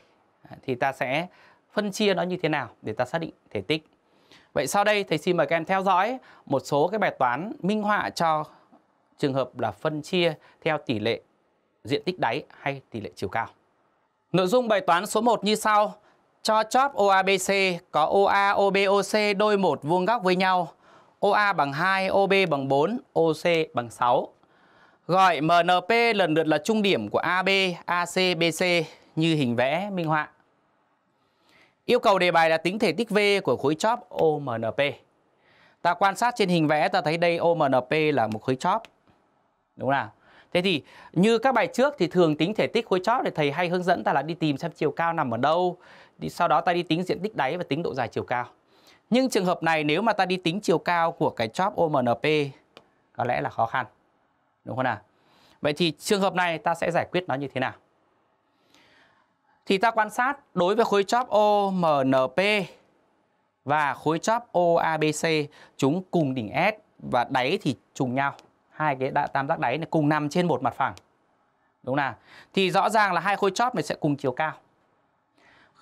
[SPEAKER 2] thì ta sẽ phân chia nó như thế nào để ta xác định thể tích. Vậy sau đây thầy xin mời các em theo dõi một số cái bài toán minh họa cho trường hợp là phân chia theo tỷ lệ diện tích đáy hay tỷ lệ chiều cao. Nội dung bài toán số 1 như sau. Cho chóp OABC có OA OB, OC đôi một vuông góc với nhau. OA bằng 2, OB bằng 4, OC bằng 6. Gọi MNP lần lượt là trung điểm của AB, AC, BC như hình vẽ minh họa. Yêu cầu đề bài là tính thể tích V của khối chóp OMNP. Ta quan sát trên hình vẽ ta thấy đây OMNP là một khối chóp. Đúng không nào? Thế thì như các bài trước thì thường tính thể tích khối chóp thì thầy hay hướng dẫn ta là đi tìm xem chiều cao nằm ở đâu. Đi, sau đó ta đi tính diện tích đáy và tính độ dài chiều cao. Nhưng trường hợp này nếu mà ta đi tính chiều cao của cái chóp OMNP có lẽ là khó khăn. Đúng không nào? Vậy thì trường hợp này ta sẽ giải quyết nó như thế nào? thì ta quan sát đối với khối chóp OMNP và khối chóp OABC chúng cùng đỉnh S và đáy thì trùng nhau. Hai cái tam giác đáy này cùng nằm trên một mặt phẳng. Đúng nào? Thì rõ ràng là hai khối chóp này sẽ cùng chiều cao.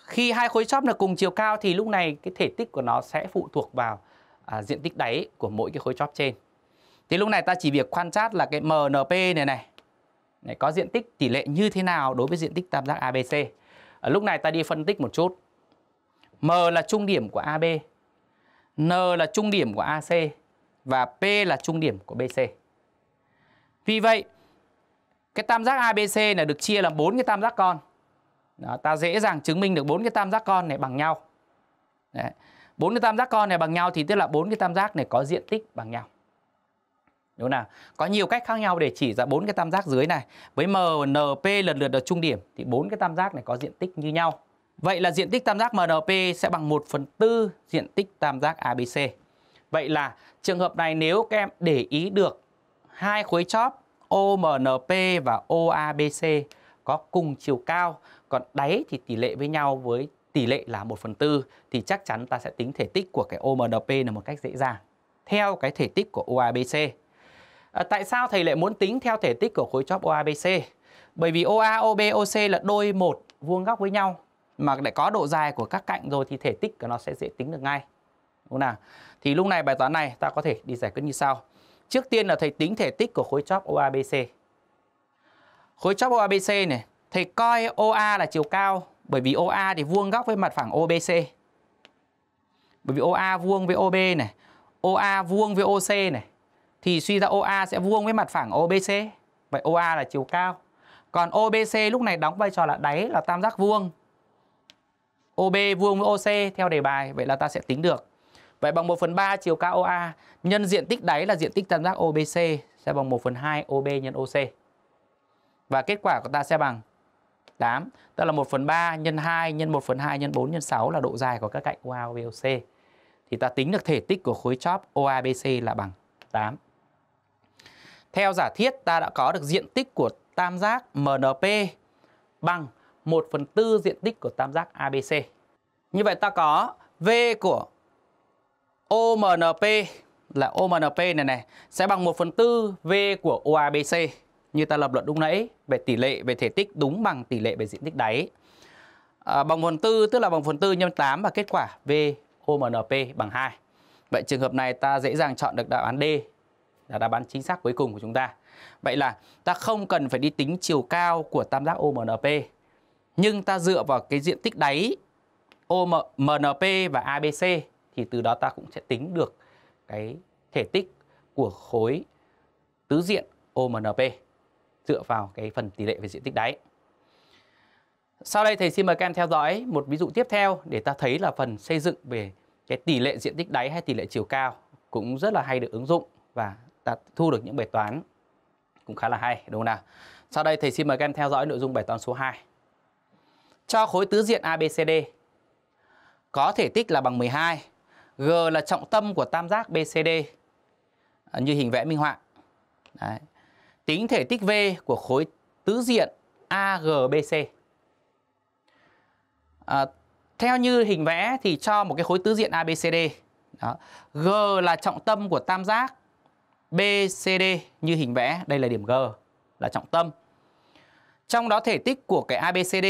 [SPEAKER 2] Khi hai khối chóp này cùng chiều cao thì lúc này cái thể tích của nó sẽ phụ thuộc vào à, diện tích đáy của mỗi cái khối chóp trên. Thì lúc này ta chỉ việc quan sát là cái MNP này này này có diện tích tỷ lệ như thế nào đối với diện tích tam giác ABC. Ở lúc này ta đi phân tích một chút. M là trung điểm của AB, N là trung điểm của AC và P là trung điểm của BC. Vì vậy, cái tam giác ABC này được chia làm bốn cái tam giác con. Đó, ta dễ dàng chứng minh được bốn cái tam giác con này bằng nhau. bốn cái tam giác con này bằng nhau thì tức là bốn cái tam giác này có diện tích bằng nhau đúng nào có nhiều cách khác nhau để chỉ ra bốn cái tam giác dưới này với m np lần lượt là trung điểm thì bốn cái tam giác này có diện tích như nhau vậy là diện tích tam giác mnp sẽ bằng 1 phần tư diện tích tam giác abc vậy là trường hợp này nếu các em để ý được hai khối chóp omnp và oabc có cùng chiều cao còn đáy thì tỷ lệ với nhau với tỷ lệ là 1 phần tư thì chắc chắn ta sẽ tính thể tích của cái OMNP là một cách dễ dàng theo cái thể tích của OABC À, tại sao thầy lại muốn tính theo thể tích của khối chóp OABC? Bởi vì OA, OB, OC là đôi một vuông góc với nhau mà lại có độ dài của các cạnh rồi thì thể tích của nó sẽ dễ tính được ngay. Đúng không nào? Thì lúc này bài toán này ta có thể đi giải quyết như sau. Trước tiên là thầy tính thể tích của khối chóp OABC. Khối chóp OABC này, thầy coi OA là chiều cao bởi vì OA thì vuông góc với mặt phẳng OBC. Bởi vì OA vuông với OB này, OA vuông với OC này, thì suy ra OA sẽ vuông với mặt phẳng OBC. Vậy OA là chiều cao. Còn OBC lúc này đóng vai trò là đáy là tam giác vuông. OB vuông với OC theo đề bài, vậy là ta sẽ tính được. Vậy bằng 1 phần 3 chiều cao OA nhân diện tích đáy là diện tích tam giác OBC sẽ bằng 1 phần 2 OB nhân OC. Và kết quả của ta sẽ bằng 8, tức là 1 phần 3 nhân 2 nhân 1 phần 2 nhân 4 nhân 6 là độ dài của các cạnh OA OC Thì ta tính được thể tích của khối chóp OABC là bằng 8. Theo giả thiết ta đã có được diện tích của tam giác MNP bằng 1 phần tư diện tích của tam giác ABC. Như vậy ta có V của OMNP là OMNP này này sẽ bằng 1 phần tư V của OABC như ta lập luận lúc nãy về tỷ lệ về thể tích đúng bằng tỷ lệ về diện tích đáy. À, bằng phần tư tức là bằng phần tư nhân 8 và kết quả V OMNP bằng 2. Vậy trường hợp này ta dễ dàng chọn được đáp án D là đáp án chính xác cuối cùng của chúng ta. Vậy là ta không cần phải đi tính chiều cao của tam giác OMNP nhưng ta dựa vào cái diện tích đáy OMNP và ABC thì từ đó ta cũng sẽ tính được cái thể tích của khối tứ diện OMNP dựa vào cái phần tỷ lệ về diện tích đáy. Sau đây thầy xin mời các em theo dõi một ví dụ tiếp theo để ta thấy là phần xây dựng về cái tỷ lệ diện tích đáy hay tỷ lệ chiều cao cũng rất là hay được ứng dụng và ta thu được những bài toán cũng khá là hay đúng không nào? Sau đây thầy xin mời các em theo dõi nội dung bài toán số 2. Cho khối tứ diện ABCD có thể tích là bằng 12, G là trọng tâm của tam giác BCD à, như hình vẽ minh họa. Đấy. Tính thể tích V của khối tứ diện AGBC. À, theo như hình vẽ thì cho một cái khối tứ diện ABCD đó. G là trọng tâm của tam giác BCD như hình vẽ, đây là điểm G là trọng tâm. Trong đó thể tích của cái ABCD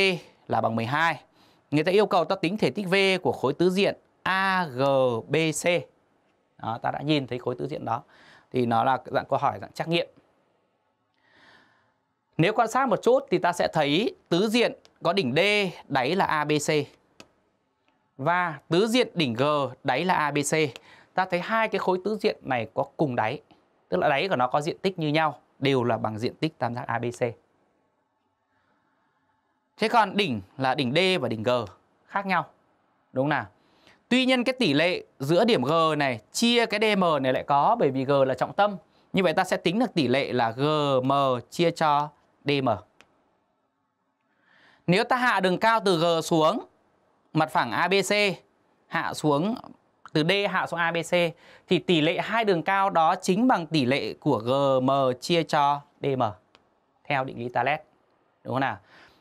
[SPEAKER 2] là bằng 12. Người ta yêu cầu ta tính thể tích V của khối tứ diện AGBC. Đó, ta đã nhìn thấy khối tứ diện đó. Thì nó là dạng câu hỏi dạng trắc nghiệm. Nếu quan sát một chút thì ta sẽ thấy tứ diện có đỉnh D, đáy là ABC. Và tứ diện đỉnh G, đáy là ABC. Ta thấy hai cái khối tứ diện này có cùng đáy tức là đáy của nó có diện tích như nhau đều là bằng diện tích tam giác ABC thế còn đỉnh là đỉnh D và đỉnh G khác nhau đúng không nào tuy nhiên cái tỷ lệ giữa điểm G này chia cái DM này lại có bởi vì G là trọng tâm như vậy ta sẽ tính được tỷ lệ là GM chia cho DM nếu ta hạ đường cao từ G xuống mặt phẳng ABC hạ xuống từ D hạ xuống ABC thì tỷ lệ hai đường cao đó chính bằng tỷ lệ của GM chia cho DM theo định lý Talet. Đúng không nào?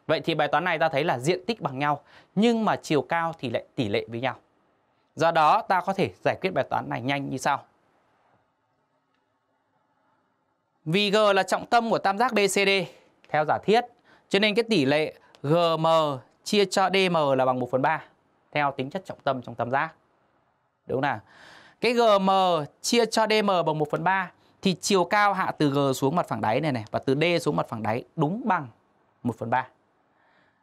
[SPEAKER 2] Vậy thì bài toán này ta thấy là diện tích bằng nhau nhưng mà chiều cao thì lại tỷ lệ với nhau. Do đó ta có thể giải quyết bài toán này nhanh như sau. Vì G là trọng tâm của tam giác BCD theo giả thiết cho nên cái tỷ lệ GM chia cho DM là bằng 1 phần 3 theo tính chất trọng tâm trong tam giác đúng không nào cái gm chia cho dm bằng 1 phần 3 thì chiều cao hạ từ g xuống mặt phẳng đáy này này và từ d xuống mặt phẳng đáy đúng bằng 1 phần 3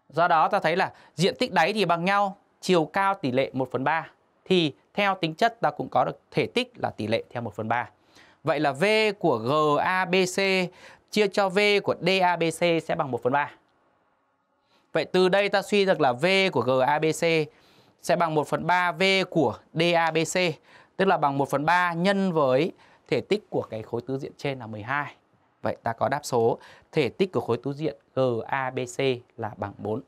[SPEAKER 2] do đó ta thấy là diện tích đáy thì bằng nhau chiều cao tỷ lệ 1 phần 3 thì theo tính chất ta cũng có được thể tích là tỷ lệ theo 1 phần 3 vậy là v của gabc chia cho v của dabc sẽ bằng 1 phần 3 Vậy từ đây ta suy được là V của GABC sẽ bằng 1 phần 3 V của DABC tức là bằng 1 phần 3 nhân với thể tích của cái khối tứ diện trên là 12. Vậy ta có đáp số thể tích của khối tứ diện GABC là bằng 4.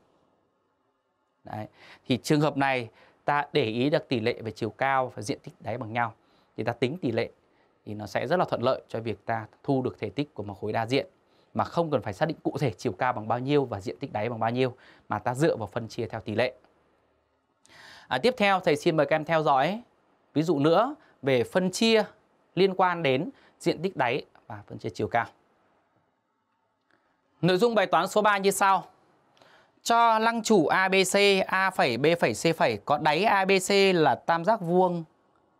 [SPEAKER 2] Đấy. Thì trường hợp này ta để ý được tỷ lệ về chiều cao và diện tích đáy bằng nhau. Thì ta tính tỷ lệ thì nó sẽ rất là thuận lợi cho việc ta thu được thể tích của một khối đa diện mà không cần phải xác định cụ thể chiều cao bằng bao nhiêu và diện tích đáy bằng bao nhiêu mà ta dựa vào phân chia theo tỷ lệ. À, tiếp theo thầy xin mời các em theo dõi ví dụ nữa về phân chia liên quan đến diện tích đáy và phân chia chiều cao. Nội dung bài toán số 3 như sau. Cho lăng trụ ABC A', B', C' có đáy ABC là tam giác vuông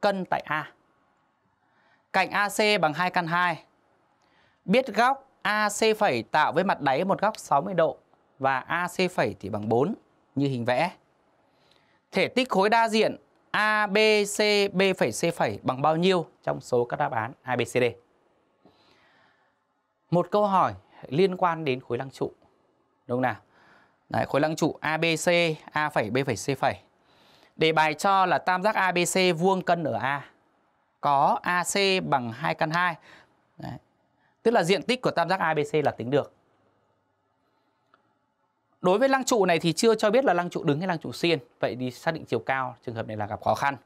[SPEAKER 2] cân tại A. Cạnh AC bằng 2 căn 2. Biết góc AC' tạo với mặt đáy một góc 60 độ và AC' thì bằng 4 như hình vẽ thể tích khối đa diện A, B, C, B, C bằng bao nhiêu trong số các đáp án A, B, C, D? Một câu hỏi liên quan đến khối lăng trụ. Đúng không nào? Đấy, khối lăng trụ ABC, A phẩy, B phẩy, C phẩy. Đề bài cho là tam giác ABC vuông cân ở A. Có AC bằng 2 căn 2. Đấy. Tức là diện tích của tam giác ABC là tính được. Đối với lăng trụ này thì chưa cho biết là lăng trụ đứng hay lăng trụ xiên. Vậy đi xác định chiều cao trường hợp này là gặp khó khăn.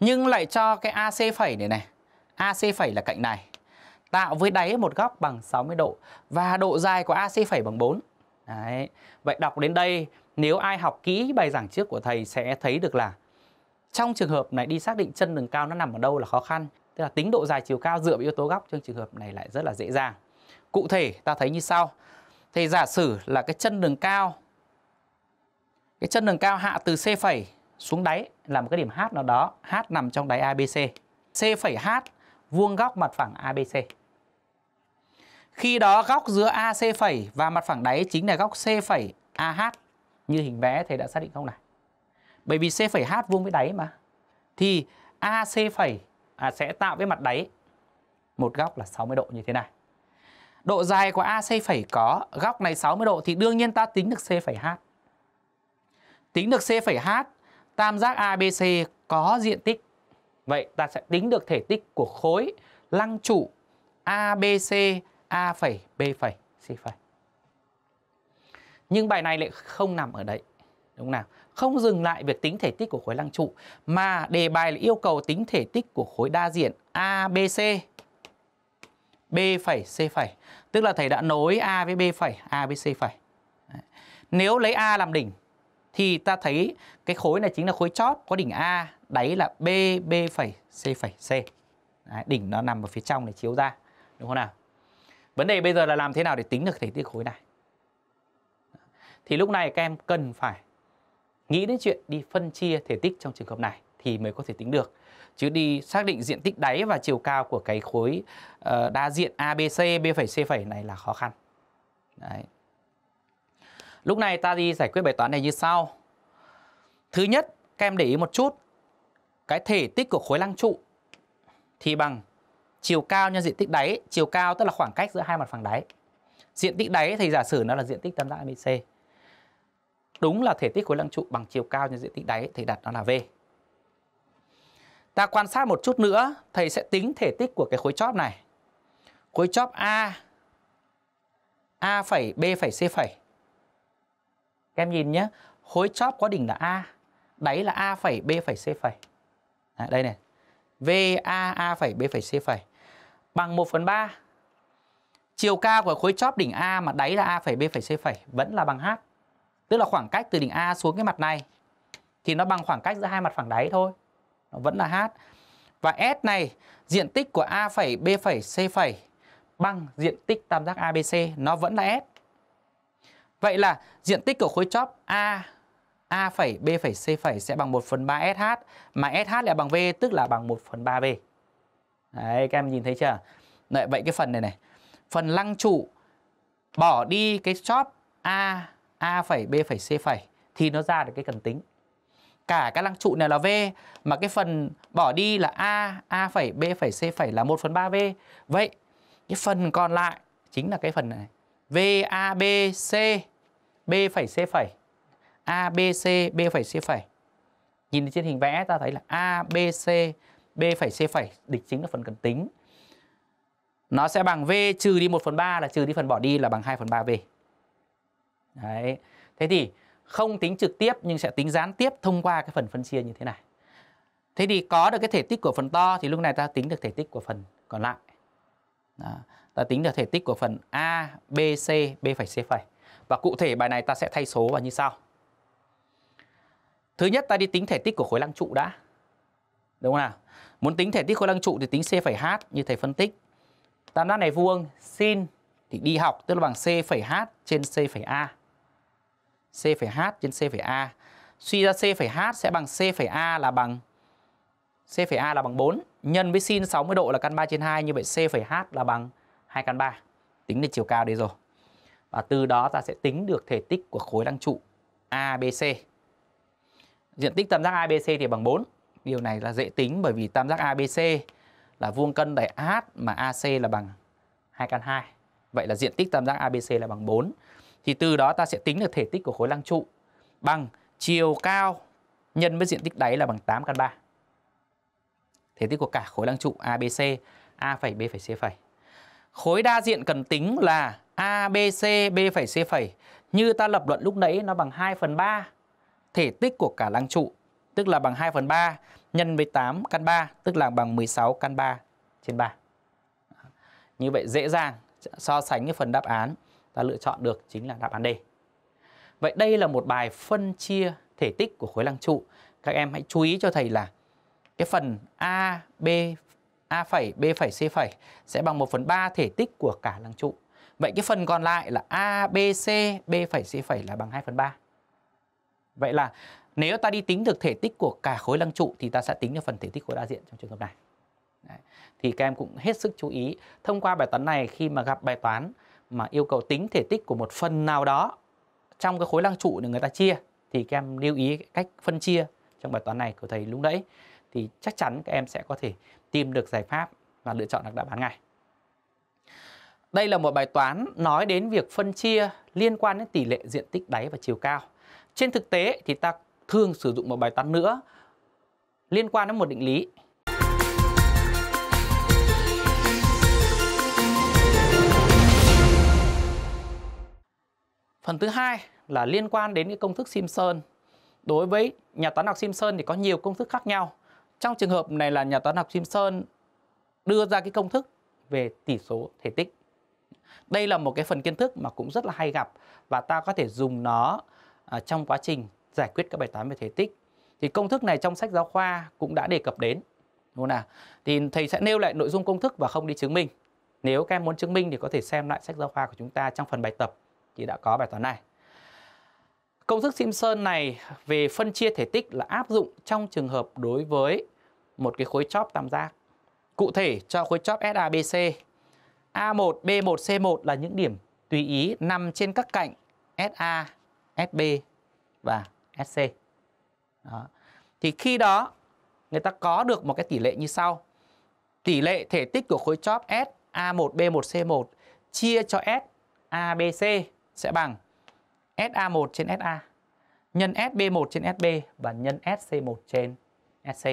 [SPEAKER 2] Nhưng lại cho cái AC phẩy này này. AC phẩy là cạnh này. Tạo với đáy một góc bằng 60 độ và độ dài của AC phẩy bằng 4. Đấy. Vậy đọc đến đây, nếu ai học kỹ bài giảng trước của thầy sẽ thấy được là trong trường hợp này đi xác định chân đường cao nó nằm ở đâu là khó khăn. Tức là tính độ dài chiều cao dựa vào yếu tố góc trong trường hợp này lại rất là dễ dàng. Cụ thể ta thấy như sau. Thì giả sử là cái chân đường cao cái chân đường cao hạ từ C phẩy xuống đáy là một cái điểm H nào đó, H nằm trong đáy ABC. C phẩy H vuông góc mặt phẳng ABC. Khi đó góc giữa AC phẩy và mặt phẳng đáy chính là góc C phẩy AH như hình vẽ thầy đã xác định không này. Bởi vì C phẩy H vuông với đáy mà. Thì AC phẩy à, sẽ tạo với mặt đáy một góc là 60 độ như thế này độ dài của AC phẩy có, góc này 60 độ thì đương nhiên ta tính được C phẩy H. Tính được C phẩy H, tam giác ABC có diện tích. Vậy ta sẽ tính được thể tích của khối lăng trụ ABC A phẩy B phẩy C phẩy. Nhưng bài này lại không nằm ở đấy. Đúng nào? Không dừng lại việc tính thể tích của khối lăng trụ mà đề bài yêu cầu tính thể tích của khối đa diện ABC B phẩy C phẩy. Tức là thầy đã nối A với B phẩy, A với C phẩy. Nếu lấy A làm đỉnh thì ta thấy cái khối này chính là khối chóp có đỉnh A, đáy là B, B phẩy, C phẩy, C. Đấy, đỉnh nó nằm ở phía trong để chiếu ra, đúng không nào? Vấn đề bây giờ là làm thế nào để tính được thể tích khối này. Thì lúc này các em cần phải nghĩ đến chuyện đi phân chia thể tích trong trường hợp này thì mới có thể tính được chứ đi xác định diện tích đáy và chiều cao của cái khối uh, đa diện ABC B' C' này là khó khăn. Đấy. Lúc này ta đi giải quyết bài toán này như sau. Thứ nhất, các em để ý một chút. Cái thể tích của khối lăng trụ thì bằng chiều cao nhân diện tích đáy, chiều cao tức là khoảng cách giữa hai mặt phẳng đáy. Diện tích đáy thì giả sử nó là diện tích tam giác ABC. Đúng là thể tích khối lăng trụ bằng chiều cao nhân diện tích đáy thì đặt nó là V. Ta quan sát một chút nữa, thầy sẽ tính thể tích của cái khối chóp này. Khối chóp A A phẩy, B phẩy, C phẩy. Các em nhìn nhé, khối chóp có đỉnh là A, đáy là A phẩy, B phẩy, C phẩy. À, đây này. V A A phẩy, B phẩy, C phẩy. Bằng 1 phần 3. Chiều cao của khối chóp đỉnh A mà đáy là A phẩy, B phẩy, C phẩy vẫn là bằng H. Tức là khoảng cách từ đỉnh A xuống cái mặt này thì nó bằng khoảng cách giữa hai mặt phẳng đáy thôi nó vẫn là h. Và S này, diện tích của A', B', C' bằng diện tích tam giác ABC nó vẫn là S. Vậy là diện tích của khối chóp A A', B', C' sẽ bằng 1 phần 3 SH Mà SH lại bằng V tức là bằng 1 phần 3 B Đấy các em nhìn thấy chưa Đấy, Vậy cái phần này này Phần lăng trụ bỏ đi cái chóp A A', B', C' Thì nó ra được cái cần tính cả cái lăng trụ này là V mà cái phần bỏ đi là A, A phẩy, B phẩy, C phẩy là 1 phần 3 V. Vậy cái phần còn lại chính là cái phần này. V, A, B, C, B phẩy, C phẩy, A, B, C, B phẩy, C phẩy. Nhìn trên hình vẽ ta thấy là A, B, C, B phẩy, C phẩy, địch chính là phần cần tính. Nó sẽ bằng V trừ đi 1 phần 3 là trừ đi phần bỏ đi là bằng 2 phần 3 V. Đấy. Thế thì không tính trực tiếp nhưng sẽ tính gián tiếp thông qua cái phần phân chia như thế này. Thế thì có được cái thể tích của phần to thì lúc này ta tính được thể tích của phần còn lại. Đó. Ta tính được thể tích của phần A, B, C, B phẩy C phẩy. Và cụ thể bài này ta sẽ thay số vào như sau. Thứ nhất ta đi tính thể tích của khối lăng trụ đã. Đúng không nào? Muốn tính thể tích khối lăng trụ thì tính C phẩy H như thầy phân tích. Tam giác này vuông, sin thì đi học tức là bằng C phẩy H trên C phẩy A. C'H trên C'A. Suy ra C'H sẽ bằng C'A là bằng C'A là bằng 4 nhân với sin 60 độ là căn 3 trên 2 như vậy C'H là bằng 2 căn 3. Tính được chiều cao đây rồi. Và từ đó ta sẽ tính được thể tích của khối đăng trụ ABC. Diện tích tam giác ABC thì bằng 4. Điều này là dễ tính bởi vì tam giác ABC là vuông cân đầy H mà AC là bằng 2 căn 2. Vậy là diện tích tam giác ABC là bằng 4. Thì từ đó ta sẽ tính được thể tích của khối lăng trụ bằng chiều cao nhân với diện tích đáy là bằng 8 căn 3. Thể tích của cả khối lăng trụ ABC, A phẩy B phẩy C phẩy. Khối đa diện cần tính là ABC B phẩy C phẩy. Như ta lập luận lúc nãy nó bằng 2 phần 3 thể tích của cả lăng trụ tức là bằng 2 phần 3 nhân với 8 căn 3 tức là bằng 16 căn 3 trên 3. Như vậy dễ dàng so sánh với phần đáp án ta lựa chọn được chính là đáp án D. Vậy đây là một bài phân chia thể tích của khối lăng trụ. Các em hãy chú ý cho thầy là cái phần A, B, A phẩy, B phẩy, C phẩy sẽ bằng 1 phần 3 thể tích của cả lăng trụ. Vậy cái phần còn lại là A, B, C, B phẩy, C phẩy là bằng 2 phần 3. Vậy là nếu ta đi tính được thể tích của cả khối lăng trụ thì ta sẽ tính được phần thể tích khối đa diện trong trường hợp này. Đấy. Thì các em cũng hết sức chú ý. Thông qua bài toán này khi mà gặp bài toán mà yêu cầu tính thể tích của một phần nào đó trong cái khối lăng trụ để người ta chia thì các em lưu ý cách phân chia trong bài toán này của thầy lúc nãy thì chắc chắn các em sẽ có thể tìm được giải pháp và lựa chọn được đáp án ngay. Đây là một bài toán nói đến việc phân chia liên quan đến tỷ lệ diện tích đáy và chiều cao. Trên thực tế thì ta thường sử dụng một bài toán nữa liên quan đến một định lý Phần thứ hai là liên quan đến cái công thức Simpson. Đối với nhà toán học Simpson thì có nhiều công thức khác nhau. Trong trường hợp này là nhà toán học Simpson đưa ra cái công thức về tỷ số thể tích. Đây là một cái phần kiến thức mà cũng rất là hay gặp và ta có thể dùng nó à, trong quá trình giải quyết các bài toán về thể tích. Thì công thức này trong sách giáo khoa cũng đã đề cập đến. Đúng không nào? Thì thầy sẽ nêu lại nội dung công thức và không đi chứng minh. Nếu các em muốn chứng minh thì có thể xem lại sách giáo khoa của chúng ta trong phần bài tập thì đã có bài toán này. Công thức Simpson này về phân chia thể tích là áp dụng trong trường hợp đối với một cái khối chóp tam giác. Cụ thể cho khối chóp SABC, A1, B1, C1 là những điểm tùy ý nằm trên các cạnh SA, SB và SC. Đó. Thì khi đó người ta có được một cái tỷ lệ như sau. Tỷ lệ thể tích của khối chóp S A1B1C1 chia cho S ABC sẽ bằng SA1 trên SA nhân SB1 trên SB và nhân SC1 trên SC.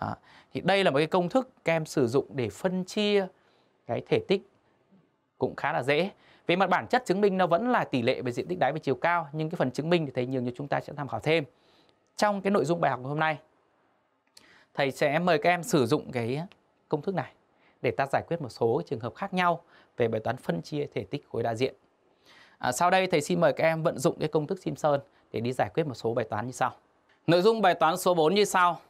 [SPEAKER 2] Đó. Thì đây là một cái công thức các em sử dụng để phân chia cái thể tích cũng khá là dễ. Về mặt bản chất chứng minh nó vẫn là tỷ lệ về diện tích đáy về chiều cao nhưng cái phần chứng minh thì thầy nhiều như chúng ta sẽ tham khảo thêm. Trong cái nội dung bài học hôm nay thầy sẽ mời các em sử dụng cái công thức này để ta giải quyết một số trường hợp khác nhau về bài toán phân chia thể tích khối đa diện. À, sau đây thầy xin mời các em vận dụng cái công thức Simpson để đi giải quyết một số bài toán như sau. Nội dung bài toán số 4 như sau.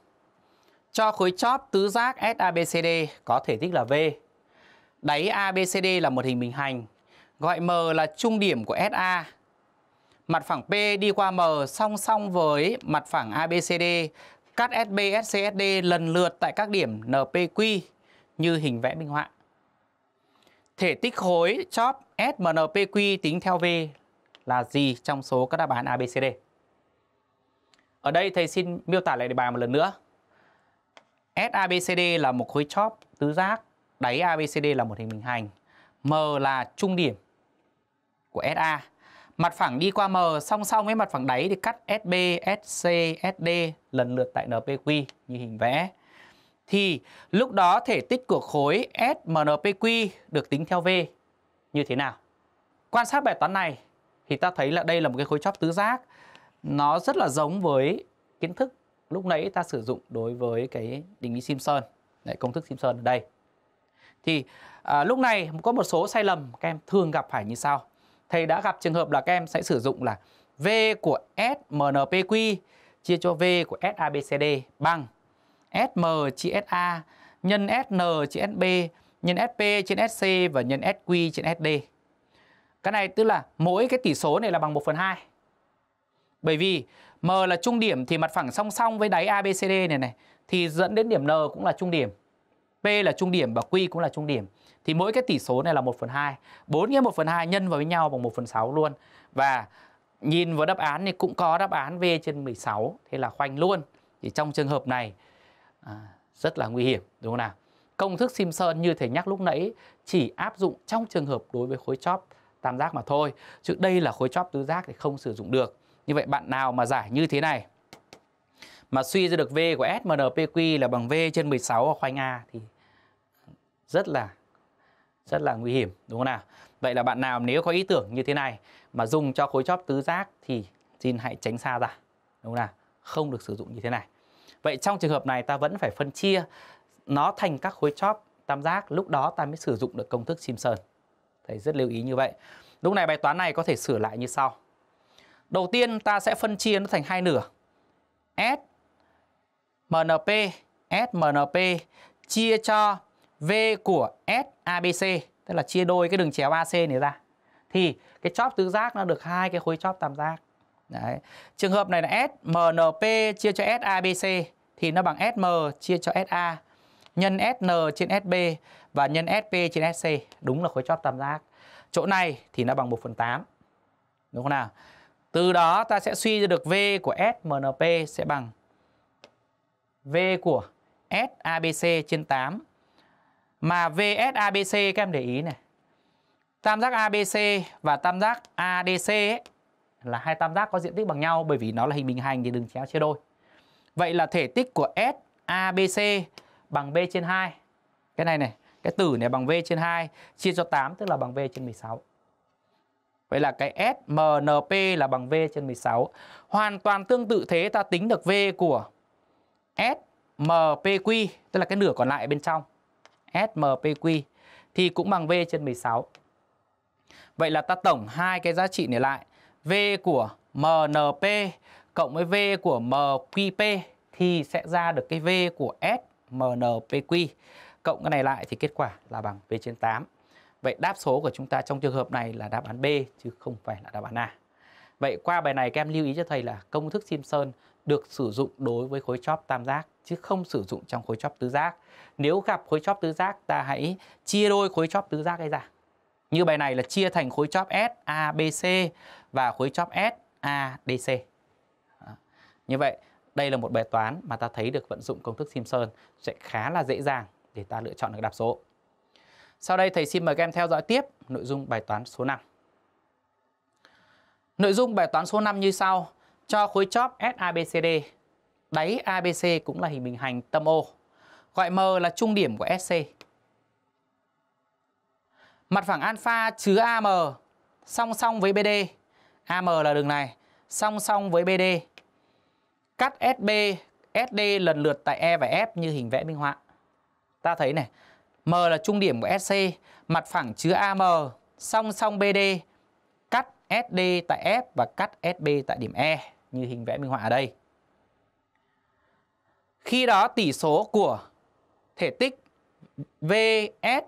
[SPEAKER 2] Cho khối chóp tứ giác SABCD có thể tích là V. Đáy ABCD là một hình bình hành, gọi M là trung điểm của SA. Mặt phẳng P đi qua M song song với mặt phẳng ABCD, cắt SB, SC, SD lần lượt tại các điểm NPQ như hình vẽ minh họa thể tích khối chóp SMNPQ tính theo V là gì trong số các đáp án ABCD? Ở đây thầy xin miêu tả lại đề bài một lần nữa. SABCD là một khối chóp tứ giác, đáy ABCD là một hình bình hành. M là trung điểm của SA. Mặt phẳng đi qua M song song với mặt phẳng đáy thì cắt SB, SC, SD lần lượt tại NPQ như hình vẽ thì lúc đó thể tích của khối SMNPQ được tính theo V như thế nào? Quan sát bài toán này thì ta thấy là đây là một cái khối chóp tứ giác nó rất là giống với kiến thức lúc nãy ta sử dụng đối với cái định lý Simpson, Đấy, công thức Simpson ở đây. Thì à, lúc này có một số sai lầm các em thường gặp phải như sau. Thầy đã gặp trường hợp là các em sẽ sử dụng là V của SMNPQ chia cho V của SABCD bằng SM chia SA nhân SN chia SB nhân SP trên SC và nhân SQ trên SD. Cái này tức là mỗi cái tỷ số này là bằng 1 phần 2. Bởi vì M là trung điểm thì mặt phẳng song song với đáy ABCD này này thì dẫn đến điểm N cũng là trung điểm. P là trung điểm và Q cũng là trung điểm. Thì mỗi cái tỷ số này là 1 phần 2. 4 nhân 1 phần 2 nhân vào với nhau bằng 1 phần 6 luôn. Và nhìn vào đáp án thì cũng có đáp án V trên 16. Thế là khoanh luôn. Thì trong trường hợp này à, rất là nguy hiểm đúng không nào công thức Simpson như thầy nhắc lúc nãy chỉ áp dụng trong trường hợp đối với khối chóp tam giác mà thôi chứ đây là khối chóp tứ giác thì không sử dụng được như vậy bạn nào mà giải như thế này mà suy ra được V của SMNPQ là bằng V trên 16 ở khoanh A thì rất là rất là nguy hiểm đúng không nào? Vậy là bạn nào nếu có ý tưởng như thế này mà dùng cho khối chóp tứ giác thì xin hãy tránh xa ra đúng không nào? Không được sử dụng như thế này. Vậy trong trường hợp này ta vẫn phải phân chia nó thành các khối chóp tam giác, lúc đó ta mới sử dụng được công thức Simpson. Thầy rất lưu ý như vậy. Lúc này bài toán này có thể sửa lại như sau. Đầu tiên ta sẽ phân chia nó thành hai nửa. S MNP S MNP chia cho V của S ABC, tức là chia đôi cái đường chéo AC này ra. Thì cái chóp tứ giác nó được hai cái khối chóp tam giác. Đấy. Trường hợp này là S MNP chia cho SABC thì nó bằng SM chia cho SA nhân SN trên SB và nhân SP trên SC. Đúng là khối chóp tam giác. Chỗ này thì nó bằng 1 phần 8. Đúng không nào? Từ đó ta sẽ suy ra được V của SMNP sẽ bằng V của SABC trên 8. Mà VSABC các em để ý này. Tam giác ABC và tam giác ADC ấy, là hai tam giác có diện tích bằng nhau bởi vì nó là hình bình hành thì đừng chéo chia đôi. Vậy là thể tích của SABC bằng B trên 2. Cái này này, cái tử này bằng V trên 2 chia cho 8 tức là bằng V trên 16. Vậy là cái S MNP là bằng V trên 16. Hoàn toàn tương tự thế ta tính được V của S MPQ tức là cái nửa còn lại bên trong. SMPQ thì cũng bằng V trên 16. Vậy là ta tổng hai cái giá trị này lại V của MNP cộng với V của MQP thì sẽ ra được cái V của SMNPQ Cộng cái này lại thì kết quả là bằng V trên 8. Vậy đáp số của chúng ta trong trường hợp này là đáp án B chứ không phải là đáp án A. Vậy qua bài này các em lưu ý cho thầy là công thức Simpson được sử dụng đối với khối chóp tam giác chứ không sử dụng trong khối chóp tứ giác. Nếu gặp khối chóp tứ giác ta hãy chia đôi khối chóp tứ giác ấy ra. Như bài này là chia thành khối chóp S ABC và khối chóp S ADC. Như vậy, đây là một bài toán mà ta thấy được vận dụng công thức Simpson sẽ khá là dễ dàng để ta lựa chọn được đáp số. Sau đây thầy xin mời các em theo dõi tiếp nội dung bài toán số 5. Nội dung bài toán số 5 như sau: cho khối chóp SABCD, đáy ABC cũng là hình bình hành tâm O. Gọi M là trung điểm của SC Mặt phẳng alpha chứa AM song song với BD. AM là đường này, song song với BD. Cắt SB, SD lần lượt tại E và F như hình vẽ minh họa. Ta thấy này, M là trung điểm của SC, mặt phẳng chứa AM song song BD. Cắt SD tại F và cắt SB tại điểm E như hình vẽ minh họa ở đây. Khi đó tỷ số của thể tích VS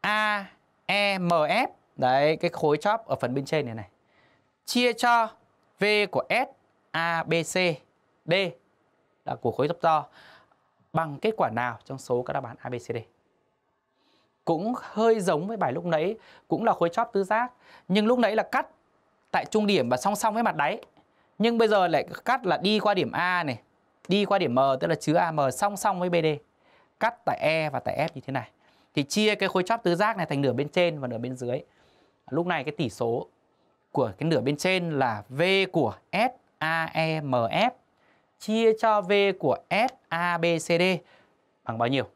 [SPEAKER 2] AEMF đấy cái khối chóp ở phần bên trên này này chia cho V của S A B C D là của khối thấp to bằng kết quả nào trong số các đáp án A B C D cũng hơi giống với bài lúc nãy cũng là khối chóp tứ giác nhưng lúc nãy là cắt tại trung điểm và song song với mặt đáy nhưng bây giờ lại cắt là đi qua điểm A này đi qua điểm M tức là chứa AM song song với BD cắt tại E và tại F như thế này thì chia cái khối chóp tứ giác này thành nửa bên trên và nửa bên dưới lúc này cái tỷ số của cái nửa bên trên là v của S A E M F chia cho v của S A B C D bằng bao nhiêu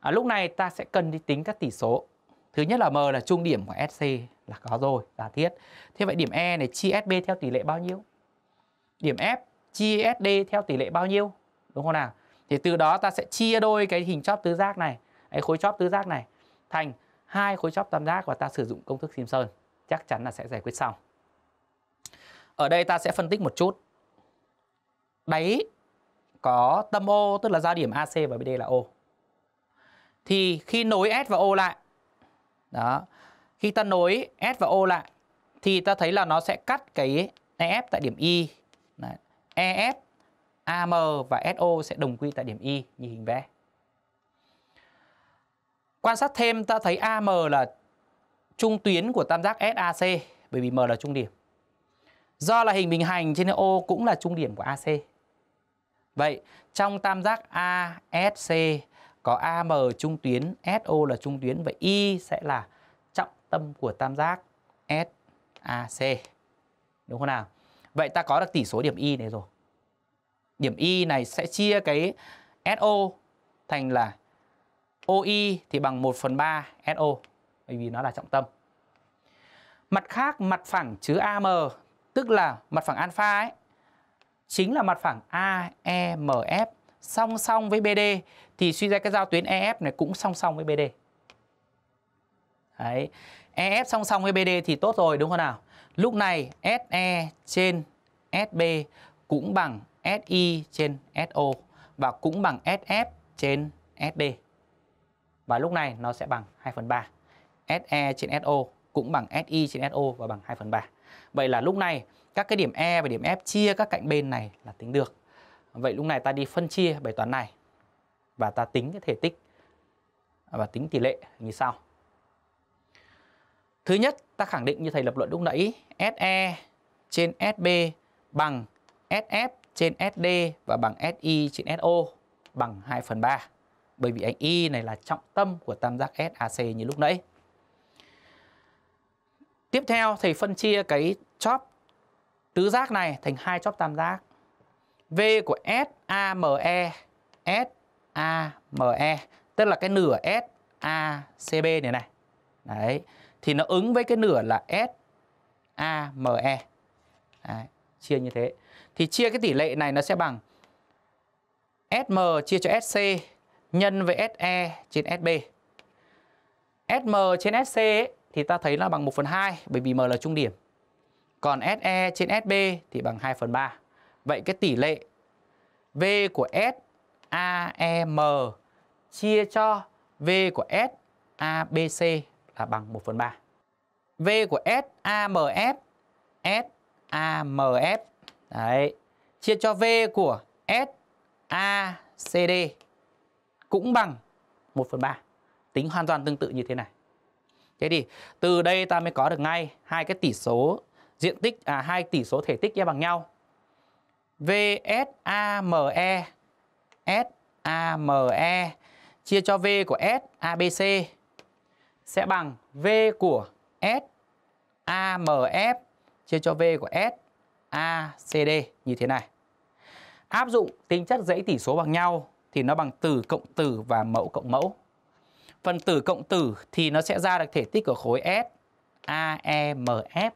[SPEAKER 2] à, lúc này ta sẽ cần đi tính các tỷ số thứ nhất là m là trung điểm của SC là có rồi giả thiết thế vậy điểm E này chia SB theo tỷ lệ bao nhiêu điểm F chia SD theo tỷ lệ bao nhiêu đúng không nào thì từ đó ta sẽ chia đôi cái hình chóp tứ giác này cái khối chóp tứ giác này thành hai khối chóp tam giác và ta sử dụng công thức Simpson chắc chắn là sẽ giải quyết xong. Ở đây ta sẽ phân tích một chút. Đáy có tâm O tức là giao điểm AC và BD là O. Thì khi nối S và O lại đó, khi ta nối S và O lại thì ta thấy là nó sẽ cắt cái EF tại điểm Y. Đấy. EF, AM và SO sẽ đồng quy tại điểm Y như hình vẽ. Quan sát thêm ta thấy AM là trung tuyến của tam giác SAC bởi vì M là trung điểm. Do là hình bình hành trên O cũng là trung điểm của AC. Vậy trong tam giác ASC có AM trung tuyến, SO là trung tuyến và Y sẽ là trọng tâm của tam giác SAC. Đúng không nào? Vậy ta có được tỉ số điểm Y này rồi. Điểm Y này sẽ chia cái SO thành là OI thì bằng 1 phần 3 SO bởi vì nó là trọng tâm. Mặt khác mặt phẳng chứa AM tức là mặt phẳng alpha ấy chính là mặt phẳng AEMF song song với BD thì suy ra cái giao tuyến EF này cũng song song với BD. Đấy. EF song song với BD thì tốt rồi đúng không nào? Lúc này SE trên SB cũng bằng SI trên SO và cũng bằng SF trên sd và lúc này nó sẽ bằng 2 phần 3. SE trên SO cũng bằng SI trên SO và bằng 2 phần 3. Vậy là lúc này các cái điểm E và điểm F chia các cạnh bên này là tính được. Vậy lúc này ta đi phân chia bài toán này và ta tính cái thể tích và tính tỷ lệ như sau. Thứ nhất, ta khẳng định như thầy lập luận lúc nãy, SE trên SB bằng SF trên SD và bằng SI trên SO bằng 2 phần 3 bởi vì anh Y này là trọng tâm của tam giác SAC như lúc nãy. Tiếp theo thầy phân chia cái chóp tứ giác này thành hai chóp tam giác. V của SAME, SAME, tức là cái nửa SACB này này. Đấy, thì nó ứng với cái nửa là SAME. Đấy, chia như thế. Thì chia cái tỷ lệ này nó sẽ bằng SM chia cho SC nhân với SE trên SB. SM trên SC ấy, thì ta thấy là bằng 1 phần 2 bởi vì M là trung điểm. Còn SE trên SB thì bằng 2 phần 3. Vậy cái tỷ lệ V của saem chia cho V của sabc là bằng 1 phần 3. V của samf, samf Đấy. Chia cho V của sacd. ACD cũng bằng 1 phần 3. Tính hoàn toàn tương tự như thế này. Thế thì từ đây ta mới có được ngay hai cái tỷ số diện tích à hai tỷ số thể tích kia bằng nhau. VSAME SAME chia cho V của SABC sẽ bằng V của SAMF e chia cho V của SACD như thế này. Áp dụng tính chất dãy tỷ số bằng nhau thì nó bằng tử cộng tử và mẫu cộng mẫu. Phần tử cộng tử thì nó sẽ ra được thể tích của khối S a e m f.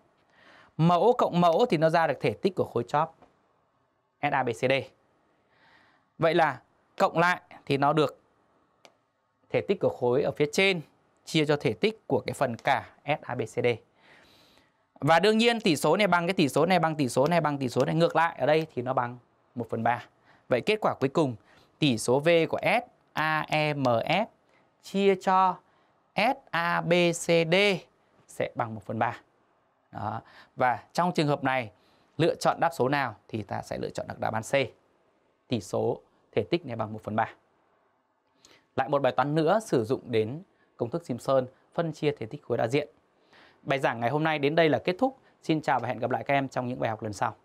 [SPEAKER 2] Mẫu cộng mẫu thì nó ra được thể tích của khối chóp s a b c d. Vậy là cộng lại thì nó được thể tích của khối ở phía trên chia cho thể tích của cái phần cả s a b c d. Và đương nhiên tỷ số này bằng cái tỷ số này bằng tỷ số này bằng tỷ số này ngược lại ở đây thì nó bằng 1 phần 3. Vậy kết quả cuối cùng tỉ số V của S A E M F chia cho S A B C D sẽ bằng 1 phần 3. Đó. Và trong trường hợp này lựa chọn đáp số nào thì ta sẽ lựa chọn được đáp án C. Tỉ số thể tích này bằng 1 phần 3. Lại một bài toán nữa sử dụng đến công thức Simpson phân chia thể tích khối đa diện. Bài giảng ngày hôm nay đến đây là kết thúc. Xin chào và hẹn gặp lại các em trong những bài học lần sau.